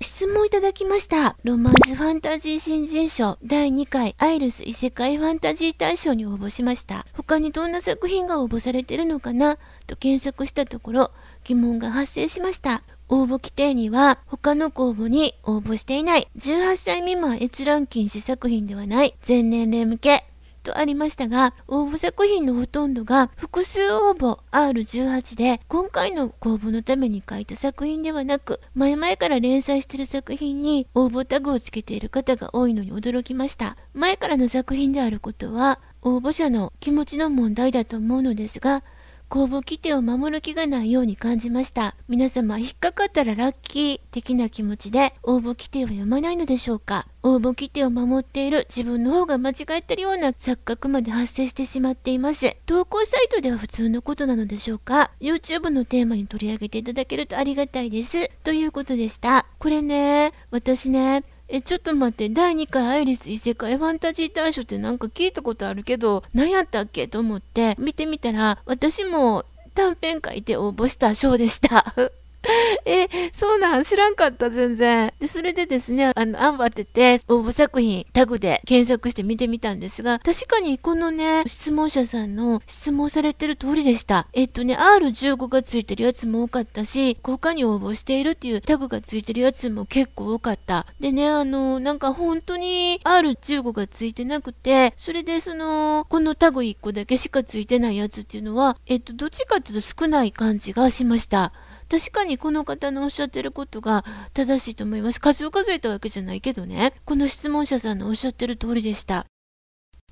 質問いただきました。ロマンスファンタジー新人賞第2回アイルス異世界ファンタジー大賞に応募しました。他にどんな作品が応募されてるのかなと検索したところ疑問が発生しました。応募規定には他の公募に応募していない18歳未満閲覧禁止作品ではない全年齢向けとありましたが、応募作品のほとんどが複数応募 R18 で、今回の公募のために書いた作品ではなく、前々から連載している作品に応募タグをつけている方が多いのに驚きました。前からの作品であることは、応募者の気持ちの問題だと思うのですが、公募規定を守る気がないように感じました皆様引っかかったらラッキー的な気持ちで応募規定を読まないのでしょうか応募規定を守っている自分の方が間違ってるような錯覚まで発生してしまっています投稿サイトでは普通のことなのでしょうか YouTube のテーマに取り上げていただけるとありがたいですということでしたこれね私ねえ、ちょっと待って、第2回アイリス異世界ファンタジー大賞ってなんか聞いたことあるけど、何やったっけと思って見てみたら、私も短編書いて応募した賞でした。え、そうなん知らんかった、全然。で、それでですね、あの、アンバってて、応募作品タグで検索して見てみたんですが、確かにこのね、質問者さんの質問されてる通りでした。えっとね、R15 がついてるやつも多かったし、他に応募しているっていうタグがついてるやつも結構多かった。でね、あの、なんか本当に R15 がついてなくて、それでその、このタグ1個だけしかついてないやつっていうのは、えっと、どっちかっていうと少ない感じがしました。確かにこの方のおっしゃってることが正しいと思います。数を数えたわけじゃないけどね、この質問者さんのおっしゃってる通りでした。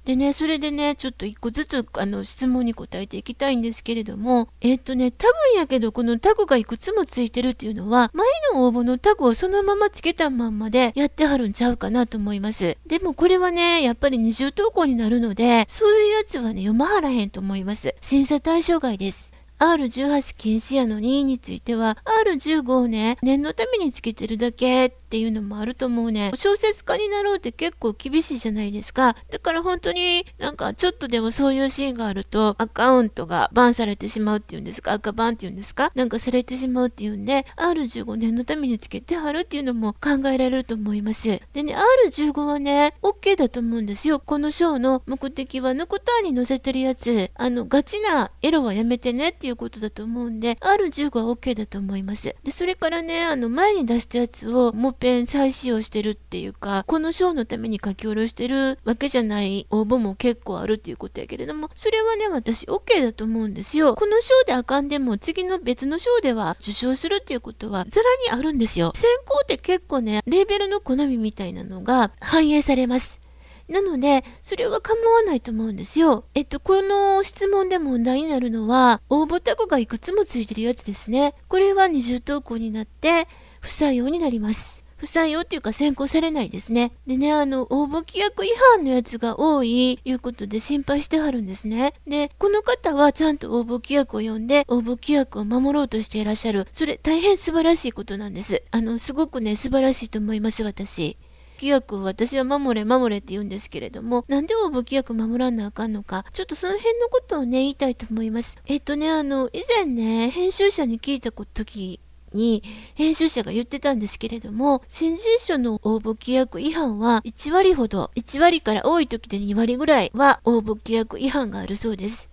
でね、それでね、ちょっと一個ずつあの質問に答えていきたいんですけれども、えー、っとね、多分やけど、このタグがいくつもついてるっていうのは、前の応募のタグをそのままつけたまんまでやってはるんちゃうかなと思います。でもこれはね、やっぱり二重投稿になるので、そういうやつはね、読まはらへんと思います。審査対象外です。R18 禁止やのにについては R15 をね念のためにつけてるだけってっていうのもあると思うね。小説家になろうって結構厳しいじゃないですか。だから本当になんかちょっとでもそういうシーンがあるとアカウントがバンされてしまうっていうんですか、赤バンっていうんですか、なんかされてしまうっていうんで、R15 年のためにつけてはるっていうのも考えられると思います。でね、R15 はね、OK だと思うんですよ。この章の目的はノコターに載せてるやつ、あの、ガチなエロはやめてねっていうことだと思うんで、R15 は OK だと思います。で、それからね、あの、前に出したやつを、もっペン再使用してるっていうかこの賞のために書き下ろしてるわけじゃない応募も結構あるっていうことやけれどもそれはね私 OK だと思うんですよこの賞であかんでも次の別の賞では受賞するっていうことはざらにあるんですよ選考って結構ねレーベルの好みみたいなのが反映されますなので、それは構わないと思うんですよ。えっと、この質問で問題になるのは、応募タグがいくつもついてるやつですね。これは二重投稿になって、不採用になります。不採用っていうか選考されないですね。でね、あの、応募規約違反のやつが多いいうことで心配してはるんですね。で、この方はちゃんと応募規約を読んで、応募規約を守ろうとしていらっしゃる。それ大変素晴らしいことなんです。あの、すごくね、素晴らしいと思います、私。規約を私は守れ守れって言うんですけれどもなんで応募規約守らなあかんのかちょっとその辺のことをね言いたいと思いますえっとねあの以前ね編集者に聞いた時に編集者が言ってたんですけれども、新人賞の応募規約違反は1割ほど、1割から多い時で2割ぐらいは応募規約違反があるそうです。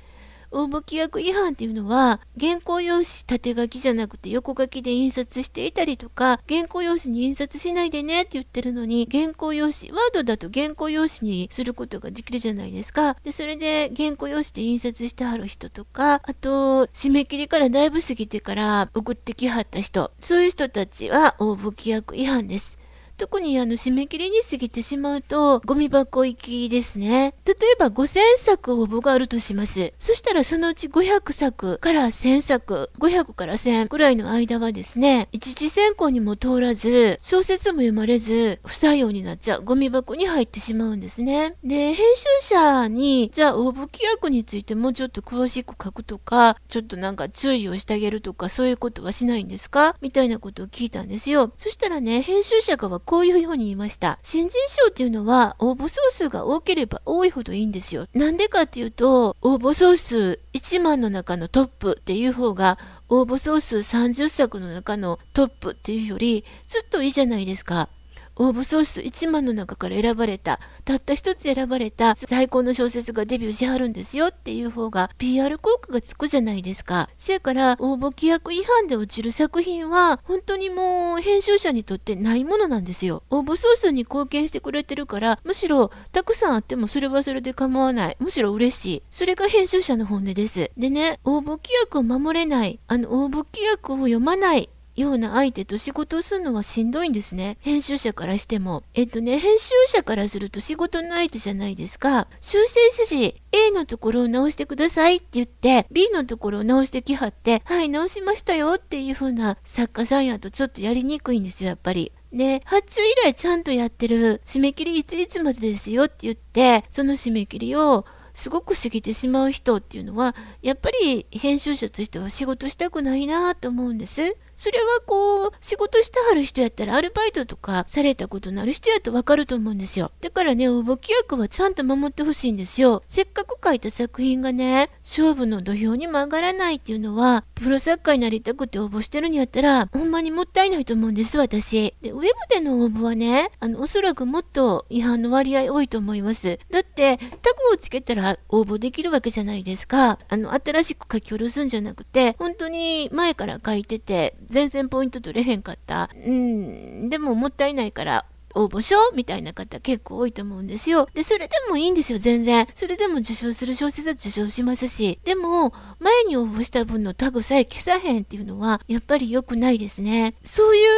応募規約違反っていうのは原稿用紙縦書きじゃなくて横書きで印刷していたりとか原稿用紙に印刷しないでねって言ってるのに原稿用紙ワードだと原稿用紙にすることができるじゃないですかでそれで原稿用紙で印刷してはる人とかあと締め切りからだいぶ過ぎてから送ってきはった人そういう人たちは応募規約違反です特にあの締め切りに過ぎてしまうとゴミ箱行きですね例えば5000作応募があるとしますそしたらそのうち500作から1000作500から1000ぐらいの間はですね一次選考にも通らず小説も読まれず不採用になっちゃうゴミ箱に入ってしまうんですねで編集者にじゃあ応募規約についてもうちょっと詳しく書くとかちょっとなんか注意をしてあげるとかそういうことはしないんですかみたいなことを聞いたんですよそしたらね編集者側はこういうように言いました。新人賞っていうのは応募総数が多ければ多いほどいいんですよ。なんでかっていうと、応募総数1万の中のトップっていう方が応募総数30作の中のトップっていうよりずっといいじゃないですか。応募総数1万の中から選ばれたたった一つ選ばれた最高の小説がデビューしはるんですよっていう方が PR 効果がつくじゃないですかせやから応募規約違反で落ちる作品は本当にもう編集者にとってないものなんですよ応募総数に貢献してくれてるからむしろたくさんあってもそれはそれで構わないむしろ嬉しいそれが編集者の本音ですでね応募規約を守れないあの応募規約を読まないような相手と仕事をするのはしんどいんですね。編集者からしても。えっとね、編集者からすると仕事の相手じゃないですか。修正指示、A のところを直してくださいって言って、B のところを直してきはって、はい、直しましたよっていう風な作家さんやとちょっとやりにくいんですよ、やっぱり。ね、発注以来ちゃんとやってる、締め切りいついつまでですよって言って、その締め切りをすごく過ぎてしまう人っていうのは、やっぱり編集者としては仕事したくないなと思うんです。それはこう仕事してはる人やったらアルバイトとかされたことのある人やとわかると思うんですよだからね応募規約はちゃんと守ってほしいんですよせっかく書いた作品がね勝負の土俵にも上がらないっていうのはプロ作家になりたくて応募してるんやったらほんまにもったいないと思うんです私でウェブでの応募はねあのおそらくもっと違反の割合多いと思いますだってタグをつけたら応募できるわけじゃないですかあの新しく書き下ろすんじゃなくて本当に前から書いてて全然ポイント取れへんかった。うん、でももったいないから応募しようみたいな方結構多いと思うんですよ。で、それでもいいんですよ、全然。それでも受賞する小説は受賞しますし。でも、前に応募した分のタグさえ消さへんっていうのは、やっぱり良くないですね。そういう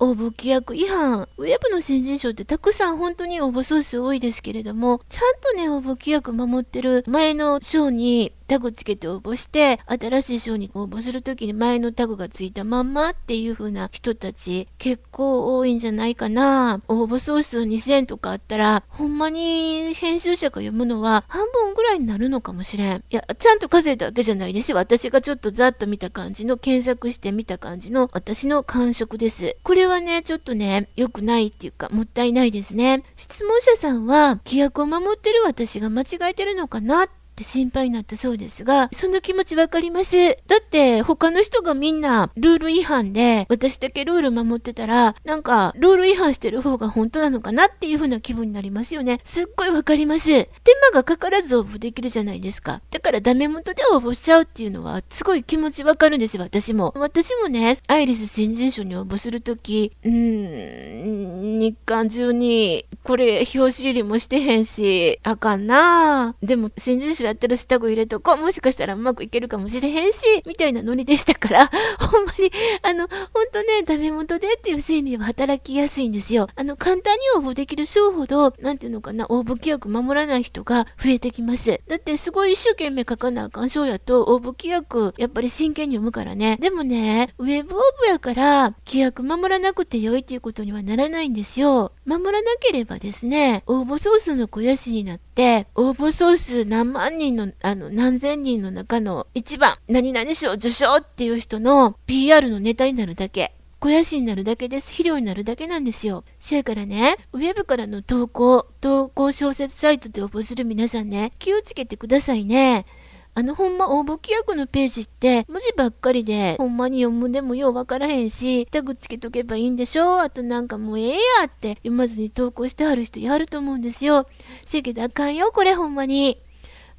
応募規約違反。ウェブの新人賞ってたくさん本当に応募総数多いですけれども、ちゃんとね、応募規約守ってる前の賞にタグつけて応募して新しい賞に応募する時に前のタグがついたまんまっていう風な人たち結構多いんじゃないかな応募総数2000とかあったらほんまに編集者が読むのは半分ぐらいになるのかもしれんいやちゃんと数えたわけじゃないですし私がちょっとざっと見た感じの検索してみた感じの私の感触ですこれはねちょっとね良くないっていうかもったいないですね質問者さんは規約を守ってる私が間違えてるのかなってって心配になったそうですが、その気持ちわかります。だって他の人がみんなルール違反で、私だけルール守ってたら、なんかルール違反してる方が本当なのかなっていう風な気分になりますよね。すっごいわかります。手間がかからず応募できるじゃないですか。だからダメ元で応募しちゃうっていうのは、すごい気持ちわかるんですよ、私も。私もね、アイリス新人賞に応募するとき、うーん、日刊中に、これ表紙入りもしてへんし、あかんなでも新人賞やってるタグ入れとこう、もしかしたらうまくいけるかもしれへんし、みたいなノリでしたから、ほんまに、あの、ほんとね、ダメ元でっていう心理は働きやすいんですよ。あの、簡単に応募できる賞ほど、なんていうのかな、応募規約守らない人が増えてきます。だって、すごい一生懸命書かなあかん賞やと、応募規約、やっぱり真剣に読むからね。でもね、ウェブ応募やから、規約守らなくて良いっていうことにはならないんですよ。守らなければですね、応募総数の肥やしになって、応募総数何万何人の、あの、何千人の中の1番、何々賞受賞っていう人の PR のネタになるだけ。肥やしになるだけです。肥料になるだけなんですよ。せやからね、ウェブからの投稿、投稿小説サイトで応募する皆さんね、気をつけてくださいね。あの、ほんま応募規約のページって、文字ばっかりで、ほんまに読むでもようわからへんし、タグつけとけばいいんでしょあとなんかもうええやって、読まずに投稿してはる人やると思うんですよ。せやけどあかんよ、これほんまに。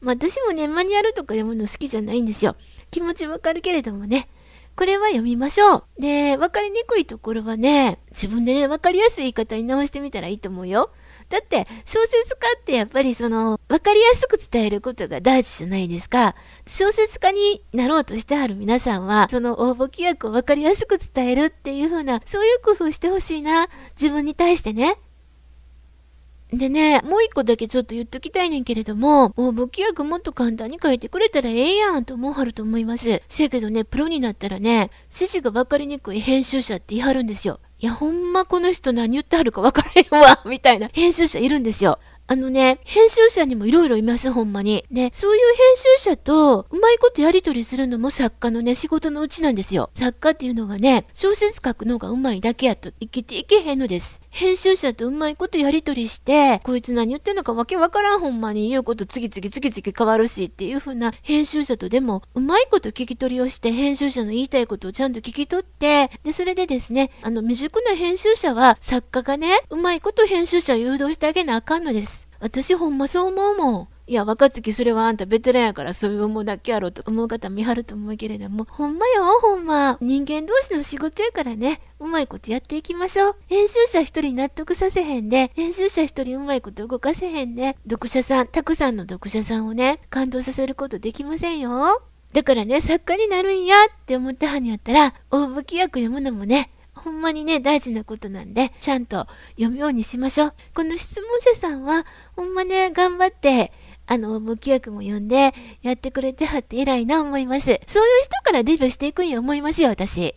まあ、私もね、マニュアルとか読むの好きじゃないんですよ。気持ちわかるけれどもね。これは読みましょう。で、わかりにくいところはね、自分でね、わかりやすい言い方に直してみたらいいと思うよ。だって小説家ってやっぱりその分かりやすく伝えることが大事じゃないですか小説家になろうとしてはる皆さんはその応募規約を分かりやすく伝えるっていう風なそういう工夫してほしいな自分に対してねでね、もう一個だけちょっと言っときたいねんけれども、もう武器薬もっと簡単に書いてくれたらええやんと思うはると思います。せやけどね、プロになったらね、指示が分かりにくい編集者って言い張るんですよ。いや、ほんまこの人何言ってはるかわからへんわ、みたいな編集者いるんですよ。あのね、編集者にもいろいろいます、ほんまに。ね、そういう編集者とうまいことやり取りするのも作家のね、仕事のうちなんですよ。作家っていうのはね、小説書くのがうまいだけやと生きていけへんのです。編集者とうまいことやりとりして、こいつ何言ってんのかわけわからんほんまに言うこと次々次々変わるしっていう風な編集者とでもうまいこと聞き取りをして編集者の言いたいことをちゃんと聞き取って、で、それでですね、あの未熟な編集者は作家がね、うまいこと編集者を誘導してあげなあかんのです。私ほんまそう思うもん。いや、若月それはあんたベテランやからそういう思うだけやろと思う方見張ると思うけれども、ほんまよ、ほんま。人間同士の仕事やからね、うまいことやっていきましょう。編集者一人納得させへんで、編集者一人うまいこと動かせへんで、読者さん、たくさんの読者さんをね、感動させることできませんよ。だからね、作家になるんやって思ったはんやったら、大吹役読むのもね、ほんまにね、大事なことなんで、ちゃんと読むようにしましょう。この質問者さんは、ほんまね、頑張って、あの、無気役も呼んで、やってくれてはって偉いな思います。そういう人からデビューしていくんや思いますよ、私。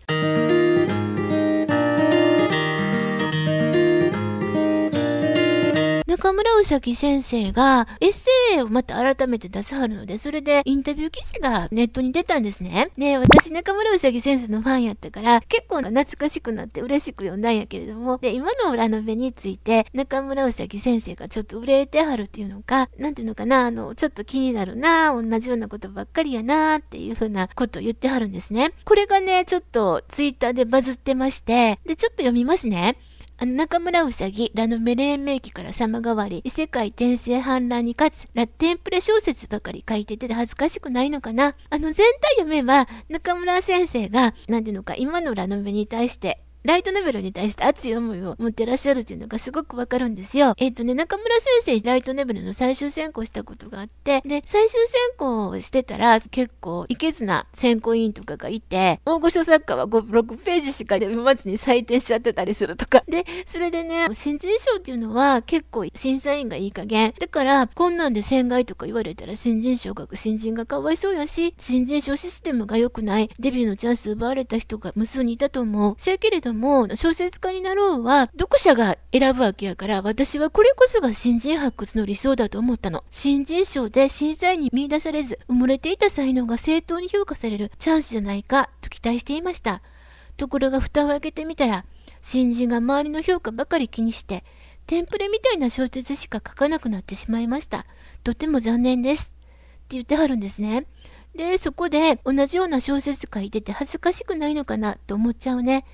中村うさぎ先生がエッセイをまた改めて出さはるので、それでインタビュー記事がネットに出たんですね。で、私中村うさぎ先生のファンやったから、結構懐かしくなって嬉しく読んだんやけれども、で、今の裏の目について、中村うさぎ先生がちょっと憂えてはるっていうのか、なんていうのかな、あの、ちょっと気になるな、同じようなことばっかりやな、っていうふうなことを言ってはるんですね。これがね、ちょっとツイッターでバズってまして、で、ちょっと読みますね。あの、中村うさぎ、ラノメ黎明期から様変わり、異世界転生反乱に勝つ、ラッテンプレ小説ばかり書いてて恥ずかしくないのかなあの、全体読めば、中村先生が、なんていうのか、今のラノベに対して、ライトノベルに対して熱い思いを持ってらっしゃるっていうのがすごくわかるんですよ。えっ、ー、とね、中村先生、ライトノベルの最終選考したことがあって、で、最終選考をしてたら、結構、いけずな選考委員とかがいて、大御所作家は5、6ページしか読みずに採点しちゃってたりするとか。で、それでね、新人賞っていうのは結構審査員がいい加減。だから、こんなんで選外とか言われたら新人賞が、新人がかわいそうやし、新人賞システムが良くない、デビューのチャンス奪われた人が無数にいたと思う。せやけれども、も小説家になろうは読者が選ぶわけやから私はこれこそが新人発掘の理想だと思ったの新人賞で審査員に見出されず埋もれていた才能が正当に評価されるチャンスじゃないかと期待していましたところが蓋を開けてみたら新人が周りの評価ばかり気にしてテンプレみたいな小説しか書かなくなってしまいましたとても残念ですって言ってはるんですねでそこで同じような小説書いてて恥ずかしくないのかなと思っちゃうね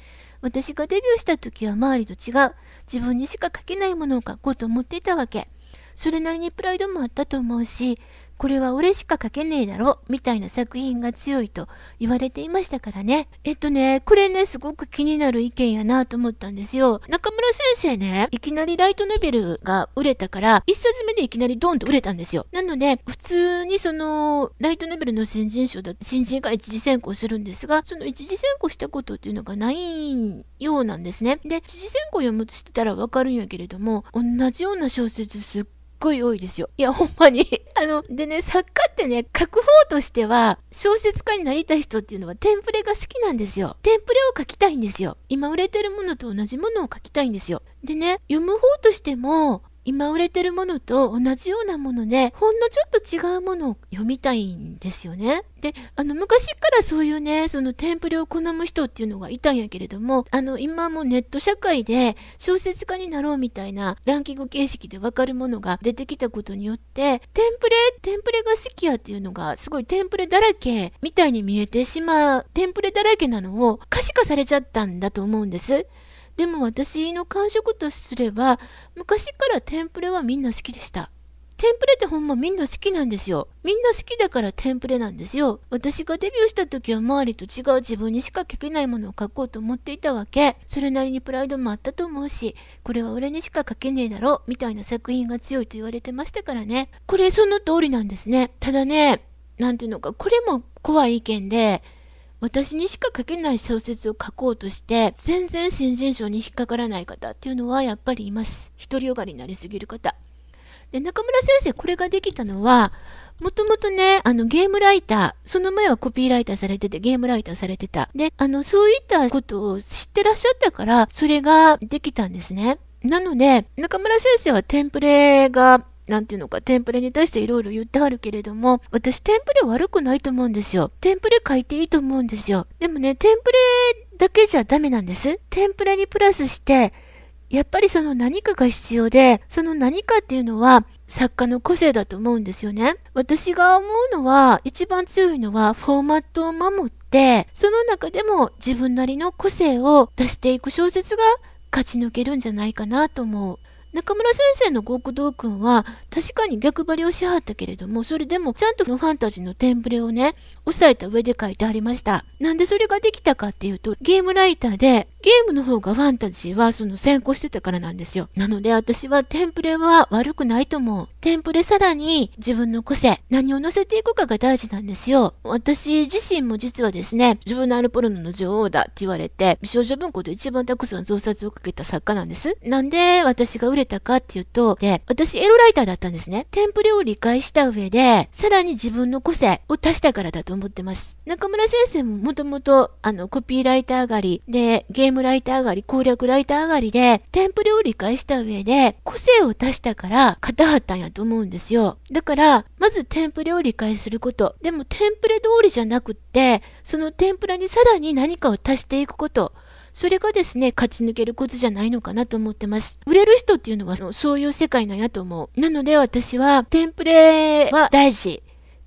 私がデビューした時は周りと違う自分にしか書けないものを書こうと思っていたわけそれなりにプライドもあったと思うしこれは俺しか書けねえだろ、みたいな作品が強いと言われていましたからね。えっとね、これね、すごく気になる意見やなと思ったんですよ。中村先生ね、いきなりライトノベルが売れたから、1冊目でいきなりドンと売れたんですよ。なので、普通にその、ライトノベルの新人賞だと新人が一次選考するんですが、その一次選考したことっていうのがないようなんですね。で、一次選考読むとしてたらわかるんやけれども、同じような小説すっごい多いですよ。いや、ほんまに あの、でね、作家ってね、書く方としては、小説家になりたい人っていうのはテンプレが好きなんですよ。テンプレを書きたいんですよ。今売れてるものと同じものを書きたいんですよ。でね、読む方としても、今売れてるものと同じようなもので、ほんのちょっと違うものを読みたいんですよね。で、あの、昔からそういうね、そのテンプレを好む人っていうのがいたんやけれども、あの、今もネット社会で小説家になろうみたいなランキング形式でわかるものが出てきたことによって、テンプレ、テンプレが好きやっていうのが、すごいテンプレだらけみたいに見えてしまう、テンプレだらけなのを可視化されちゃったんだと思うんです。でも私の感触とすれば昔からテンプレはみんな好きでしたテンプレってほんまみんな好きなんですよ。みんな好きだからテンプレなんですよ。私がデビューした時は周りと違う自分にしか書けないものを書こうと思っていたわけ。それなりにプライドもあったと思うし、これは俺にしか書けねえだろ、みたいな作品が強いと言われてましたからね。これその通りなんですね。ただね、なんていうのか、これも怖い意見で、私にしか書けない小説を書こうとして全然新人賞に引っかからない方っていうのはやっぱりいます独りよがりになりすぎる方で中村先生これができたのはもともとね、あの、ゲームライター、その前はコピーライターされてて、ゲームライターされてた。で、あの、そういったことを知ってらっしゃったから、それができたんですね。なので、中村先生はテンプレがなんていうのか、テンプレに対していろいろ言ってあるけれども、私テンプレ悪くないと思うんですよ。テンプレ書いていいと思うんですよ。でもね、テンプレだけじゃダメなんです。テンプレにプラスして、やっぱりその何かが必要で、その何かっていうのは作家の個性だと思うんですよね。私が思うのは、一番強いのはフォーマットを守って、その中でも自分なりの個性を出していく小説が勝ち抜けるんじゃないかなと思う。中村先生の極道くんは確かに逆張りをしはったけれども、それでもちゃんとファンタジーのテンプレをね、押さえた上で書いてありました。なんでそれができたかっていうと、ゲームライターで、ゲームの方がファンタジーはその先行してたからなんですよ。なので私はテンプレは悪くないと思う。テンプレさらに自分の個性、何を載せていくかが大事なんですよ。私自身も実はですね、ジョナルポルノの女王だって言われて、美少女文庫で一番たくさん増刷をかけた作家なんです。なんで私が売れれたかっていうと、で、私エロライターだったんですね。テンプレを理解した上で、さらに自分の個性を足したからだと思ってます。中村先生ももともと、あの、コピーライター上がり、で、ゲームライター上がり、攻略ライター上がりで、テンプレを理解した上で、個性を足したから、肩張ったんやと思うんですよ。だから、まずテンプレを理解すること。でも、テンプレ通りじゃなくって、その天ぷらにさらに何かを足していくこと。それがですね、勝ち抜けるコツじゃないのかなと思ってます。売れる人っていうのはそういう世界なんやと思う。なので私は、テンプレは大事。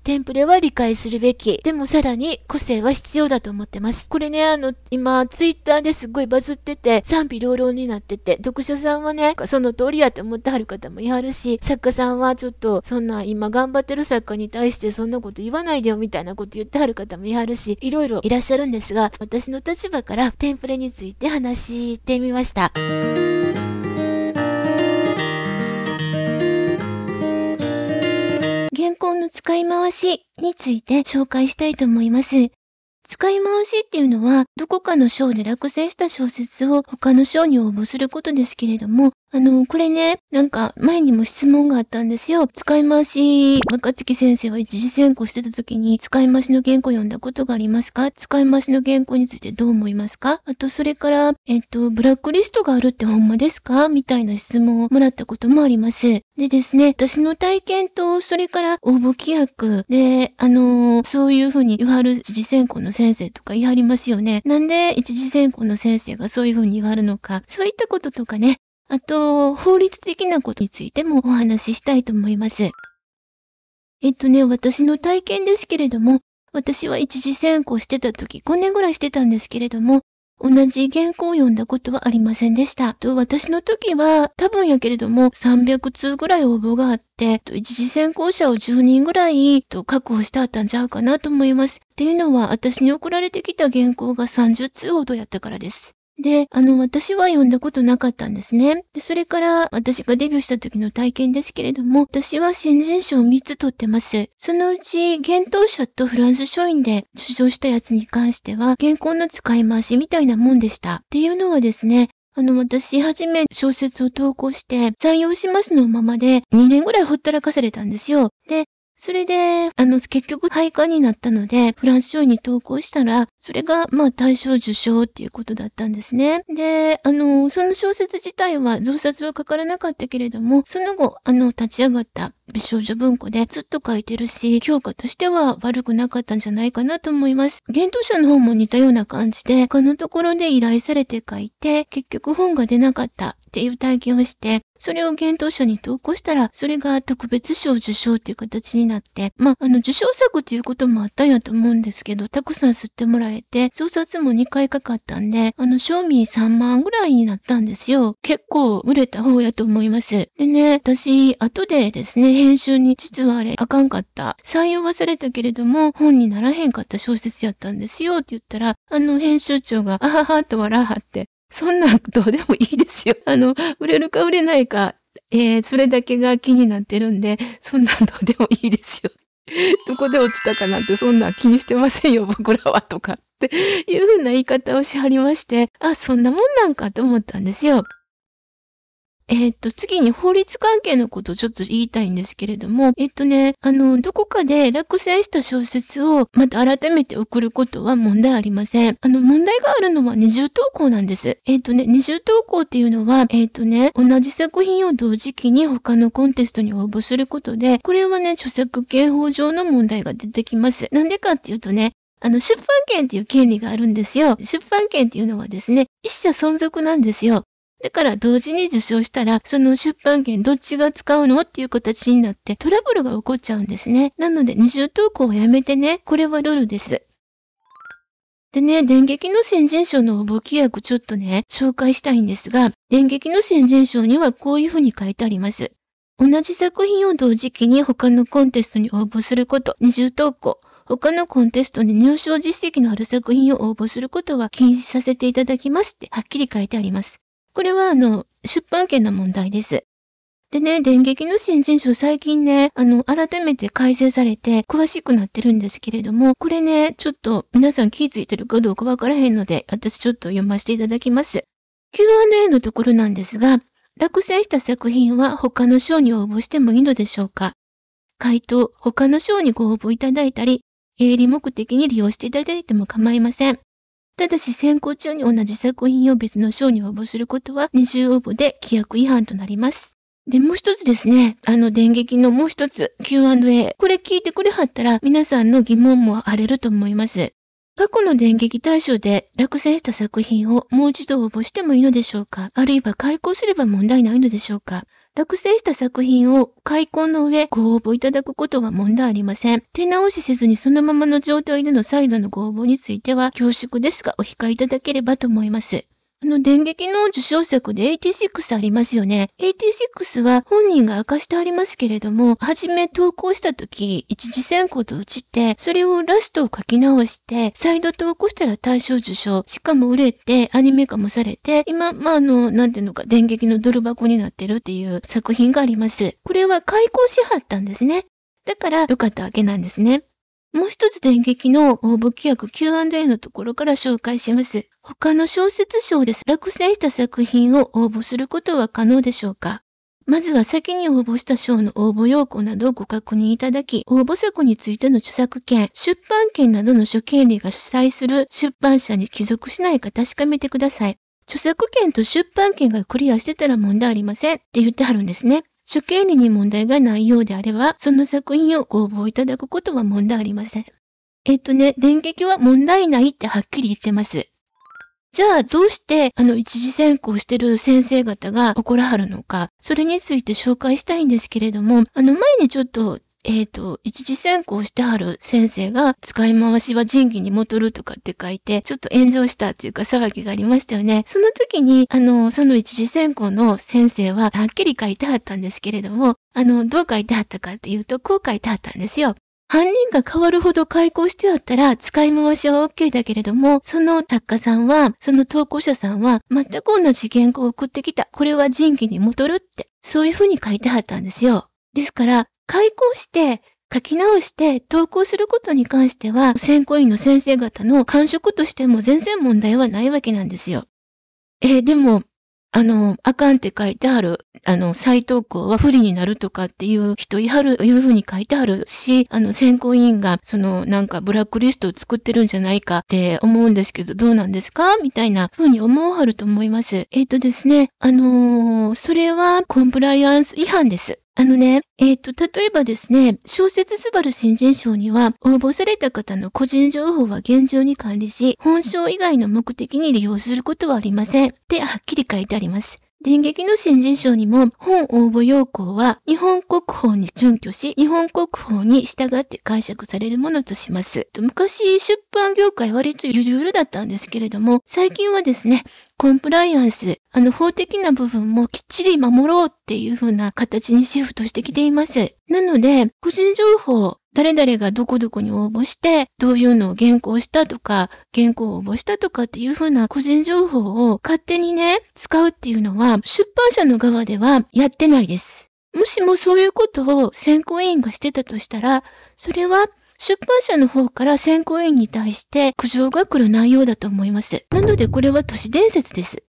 テンプレは理解するべき。でもさらに個性は必要だと思ってます。これね、あの、今、ツイッターですごいバズってて、賛否両論になってて、読者さんはね、その通りやと思ってはる方もいはるし、作家さんはちょっと、そんな今頑張ってる作家に対してそんなこと言わないでよみたいなこと言ってはる方もいはるし、いろいろいらっしゃるんですが、私の立場からテンプレについて話してみました。根の使い回しについて紹介したいと思います。使い回しっていうのは、どこかの章で落選した小説を他の章に応募することですけれども、あの、これね、なんか前にも質問があったんですよ。使い回し、若月先生は一次選考してた時に使い回しの原稿読んだことがありますか使い回しの原稿についてどう思いますかあと、それから、えっと、ブラックリストがあるってほんまですかみたいな質問をもらったこともあります。でですね、私の体験と、それから応募規約で、あのそういうふうに言わはる一次選考の先生とか言いはりますよね。なんで一次選考の先生がそういうふうに言わはるのか、そういったこととかね、あと、法律的なことについてもお話ししたいと思います。えっとね、私の体験ですけれども、私は一時選考してた時、5年ぐらいしてたんですけれども、同じ原稿を読んだことはありませんでした。と私の時は、多分やけれども、300通ぐらい応募があって、一時選考者を10人ぐらいと確保してあったんちゃうかなと思います。っていうのは、私に送られてきた原稿が30通ほどやったからです。で、あの、私は読んだことなかったんですね。で、それから私がデビューした時の体験ですけれども、私は新人賞を3つ取ってます。そのうち、幻冬者とフランス書院で受賞したやつに関しては、原稿の使い回しみたいなもんでした。っていうのはですね、あの、私、はじめ小説を投稿して、採用しますのままで、2年ぐらいほったらかされたんですよ。で、それで、あの、結局廃刊になったので、フランス賞に投稿したら、それが、まあ、大賞受賞っていうことだったんですね。で、あの、その小説自体は、増刷はかからなかったけれども、その後、あの、立ち上がった美少女文庫でずっと書いてるし、評価としては悪くなかったんじゃないかなと思います。幻冬者の方も似たような感じで、他のところで依頼されて書いて、結局本が出なかったっていう体験をして、それを検討者に投稿したら、それが特別賞受賞っていう形になって、まあ、あの、受賞作ということもあったんやと思うんですけど、たくさん吸ってもらえて、創作も2回かかったんで、あの、賞味3万ぐらいになったんですよ。結構売れた方やと思います。でね、私、後でですね、編集に実はあれ、あかんかった。採用はされたけれども、本にならへんかった小説やったんですよって言ったら、あの、編集長が、あははと笑はって、そんなんどうでもいいですよ。あの、売れるか売れないか、えー、それだけが気になってるんで、そんなんどうでもいいですよ。どこで落ちたかなんてそんなん気にしてませんよ、僕らは、とかっていうふうな言い方をしはりまして、あ、そんなもんなんかと思ったんですよ。えっ、と、次に法律関係のことをちょっと言いたいんですけれども、えっ、とね、あの、どこかで落選した小説をまた改めて送ることは問題ありません。あの、問題があるのは二重投稿なんです。えっ、とね、二重投稿っていうのは、えっ、とね、同じ作品を同時期に他のコンテストに応募することで、これはね、著作権法上の問題が出てきます。なんでかっていうとね、あの、出版権っていう権利があるんですよ。出版権っていうのはですね、一社存続なんですよ。だから同時に受賞したら、その出版権どっちが使うのっていう形になってトラブルが起こっちゃうんですね。なので二重投稿はやめてね。これはルールです。でね、電撃の先人賞の応募規約ちょっとね、紹介したいんですが、電撃の先人賞にはこういうふうに書いてあります。同じ作品を同時期に他のコンテストに応募すること、二重投稿。他のコンテストに入賞実績のある作品を応募することは禁止させていただきますってはっきり書いてあります。これはあの、出版権の問題です。でね、電撃の新人賞最近ね、あの、改めて改正されて詳しくなってるんですけれども、これね、ちょっと皆さん気づいてるかどうかわからへんので、私ちょっと読ませていただきます。Q&A のところなんですが、落選した作品は他の賞に応募してもいいのでしょうか回答、他の賞にご応募いただいたり、営利目的に利用していただいても構いません。ただし選考中に同じ作品を別の賞に応募することは二重応募で規約違反となります。で、もう一つですね、あの、電撃のもう一つ、Q&A。これ聞いてくれはったら、皆さんの疑問も荒れると思います。過去の電撃対象で落選した作品をもう一度応募してもいいのでしょうかあるいは開講すれば問題ないのでしょうか落選した作品を開墾の上ご応募いただくことは問題ありません。手直しせずにそのままの状態での再度のご応募については恐縮ですがお控えいただければと思います。の電撃の受賞作で86ありますよね。86は本人が明かしてありますけれども、はじめ投稿した時、一次選考と打ちて、それをラストを書き直して、再度投稿したら大賞受賞。しかも売れて、アニメ化もされて、今、まあ、あの、なんていうのか、電撃のドル箱になってるっていう作品があります。これは開講しはったんですね。だから、良かったわけなんですね。もう一つ電撃の応募規約 Q&A のところから紹介します。他の小説賞で落選した作品を応募することは可能でしょうかまずは先に応募した賞の応募要項などをご確認いただき、応募作についての著作権、出版権などの諸権利が主催する出版社に帰属しないか確かめてください。著作権と出版権がクリアしてたら問題ありませんって言ってはるんですね。初権利に問題がないようであれば、その作品をご応募いただくことは問題ありません。えっとね、電撃は問題ないってはっきり言ってます。じゃあどうして、あの、一次選考してる先生方が怒らはるのか、それについて紹介したいんですけれども、あの、前にちょっとえっ、ー、と、一次選考してはる先生が、使い回しは仁義に戻るとかって書いて、ちょっと炎上したっていうか騒ぎがありましたよね。その時に、あの、その一次選考の先生は、はっきり書いてはったんですけれども、あの、どう書いてはったかっていうと、こう書いてはったんですよ。犯人が変わるほど開口してあったら使い回しは OK だけれども、その作家さんは、その投稿者さんは、全く同じ原稿を送ってきた。これは人気に戻るって、そういうふうに書いてはったんですよ。ですから、開講して、書き直して投稿することに関しては、選考委員の先生方の感触としても全然問題はないわけなんですよ。えー、でも、あの、あかんって書いてある、あの、再投稿は不利になるとかっていう人いはる、いうふうに書いてあるし、あの、選考委員が、その、なんかブラックリストを作ってるんじゃないかって思うんですけど、どうなんですかみたいなふうに思うはると思います。えっ、ー、とですね、あのー、それはコンプライアンス違反です。あのね、えっ、ー、と、例えばですね、小説スバル新人賞には、応募された方の個人情報は厳重に管理し、本賞以外の目的に利用することはありません。ってはっきり書いてあります。電撃の新人賞にも本応募要項は日本国法に準拠し、日本国法に従って解釈されるものとします。昔、出版業界割とゆるゆるだったんですけれども、最近はですね、コンプライアンス、あの法的な部分もきっちり守ろうっていう風な形にシフトしてきています。なので、個人情報誰々がどこどこに応募して、どういうのを原稿したとか、原稿を応募したとかっていうふうな個人情報を勝手にね、使うっていうのは、出版社の側ではやってないです。もしもそういうことを選考委員がしてたとしたら、それは出版社の方から選考委員に対して苦情が来る内容だと思います。なのでこれは都市伝説です。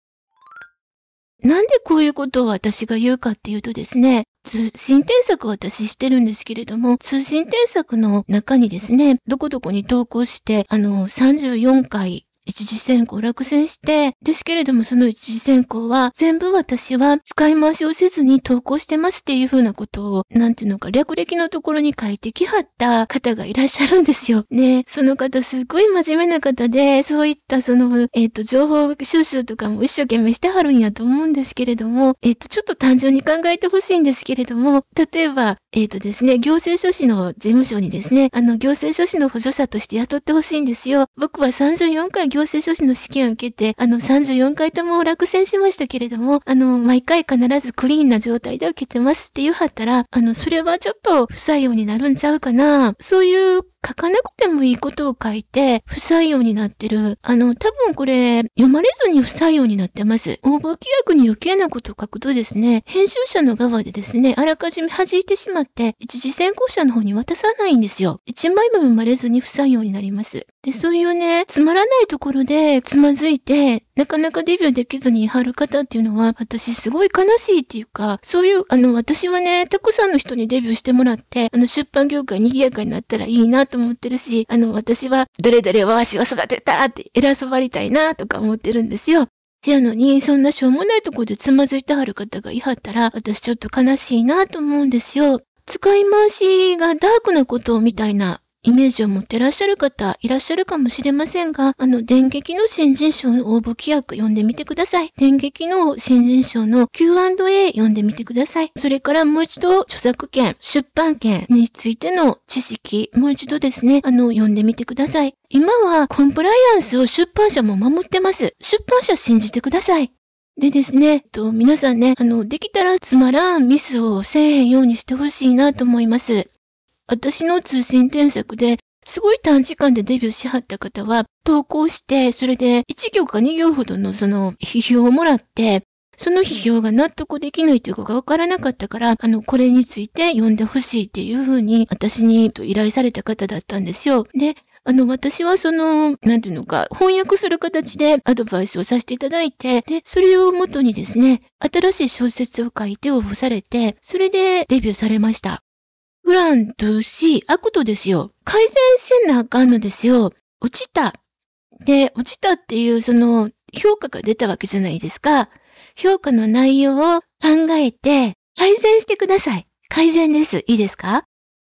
なんでこういうことを私が言うかっていうとですね、通信添削を私してるんですけれども、通信添削の中にですね、どこどこに投稿して、あの、34回一時選考落選して、ですけれどもその一時選考は全部私は使い回しをせずに投稿してますっていう風なことを、なんていうのか略歴のところに書いてきはった方がいらっしゃるんですよ。ね、その方すっごい真面目な方で、そういったその、えっ、ー、と、情報収集とかも一生懸命してはるんやと思うんですけれども、えっ、ー、と、ちょっと単純に考えてほしいんですけれども、例えば、えっ、ー、とですね、行政書士の事務所にですね、あの、行政書士の補助者として雇ってほしいんですよ。僕は34回行政書士の試験を受けて、あの、34回とも落選しましたけれども、あの、毎回必ずクリーンな状態で受けてますって言うはったら、あの、それはちょっと不採用になるんちゃうかな。そういう書かなくてもいいことを書いて、不採用になってる。あの、多分これ、読まれずに不採用になってます。応募規約に余計なことを書くとですね、編集者の側でですね、あらかじめ弾いてしまって、一時選考者の方に渡さないんですよ。一枚も読まれずに不採用になります。で、そういうね、つまらないところでつまずいて、なかなかデビューできずに貼る方っていうのは、私すごい悲しいっていうか、そういう、あの、私はね、たくさんの人にデビューしてもらって、あの、出版業界賑やかになったらいいなと思ってるし、あの、私は、ど誰々はわしを育てたって偉そばりたいなとか思ってるんですよ。せやのに、そんなしょうもないとこでつまずいてはる方がいはったら、私ちょっと悲しいなと思うんですよ。使い回しがダークなことみたいなイメージを持ってらっしゃる方いらっしゃるかもしれませんが、あの、電撃の新人賞の応募規約読んでみてください。電撃の新人賞の Q&A 読んでみてください。それからもう一度著作権、出版権についての知識、もう一度ですね、あの、読んでみてください。今はコンプライアンスを出版社も守ってます。出版社信じてください。でですね、と皆さんね、あの、できたらつまらんミスをせえへんようにしてほしいなと思います。私の通信添削ですごい短時間でデビューしはった方は、投稿して、それで1行か2行ほどのその批評をもらって、その批評が納得できないというかがわからなかったから、あの、これについて読んでほしいっていうふうに、私に依頼された方だったんですよ。で、あの、私はその、なんていうのか、翻訳する形でアドバイスをさせていただいて、で、それをもとにですね、新しい小説を書いて応募されて、それでデビューされました。プラントし、アクトですよ。改善せなあかんのですよ。落ちた。で、落ちたっていうその評価が出たわけじゃないですか。評価の内容を考えて改善してください。改善です。いいですか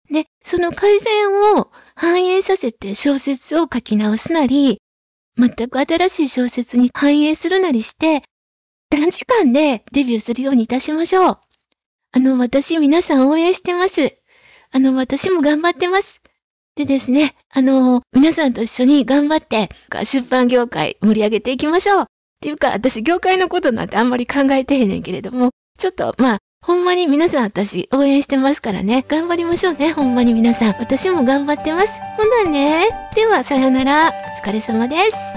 で、その改善を反映させて小説を書き直すなり、全く新しい小説に反映するなりして、短時間でデビューするようにいたしましょう。あの、私皆さん応援してます。あの、私も頑張ってます。でですね、あの、皆さんと一緒に頑張って、出版業界盛り上げていきましょう。っていうか、私、業界のことなんてあんまり考えてへんねんけれども、ちょっと、まあ、ほんまに皆さん私応援してますからね。頑張りましょうね。ほんまに皆さん。私も頑張ってます。ほんなんね。では、さよなら。お疲れ様です。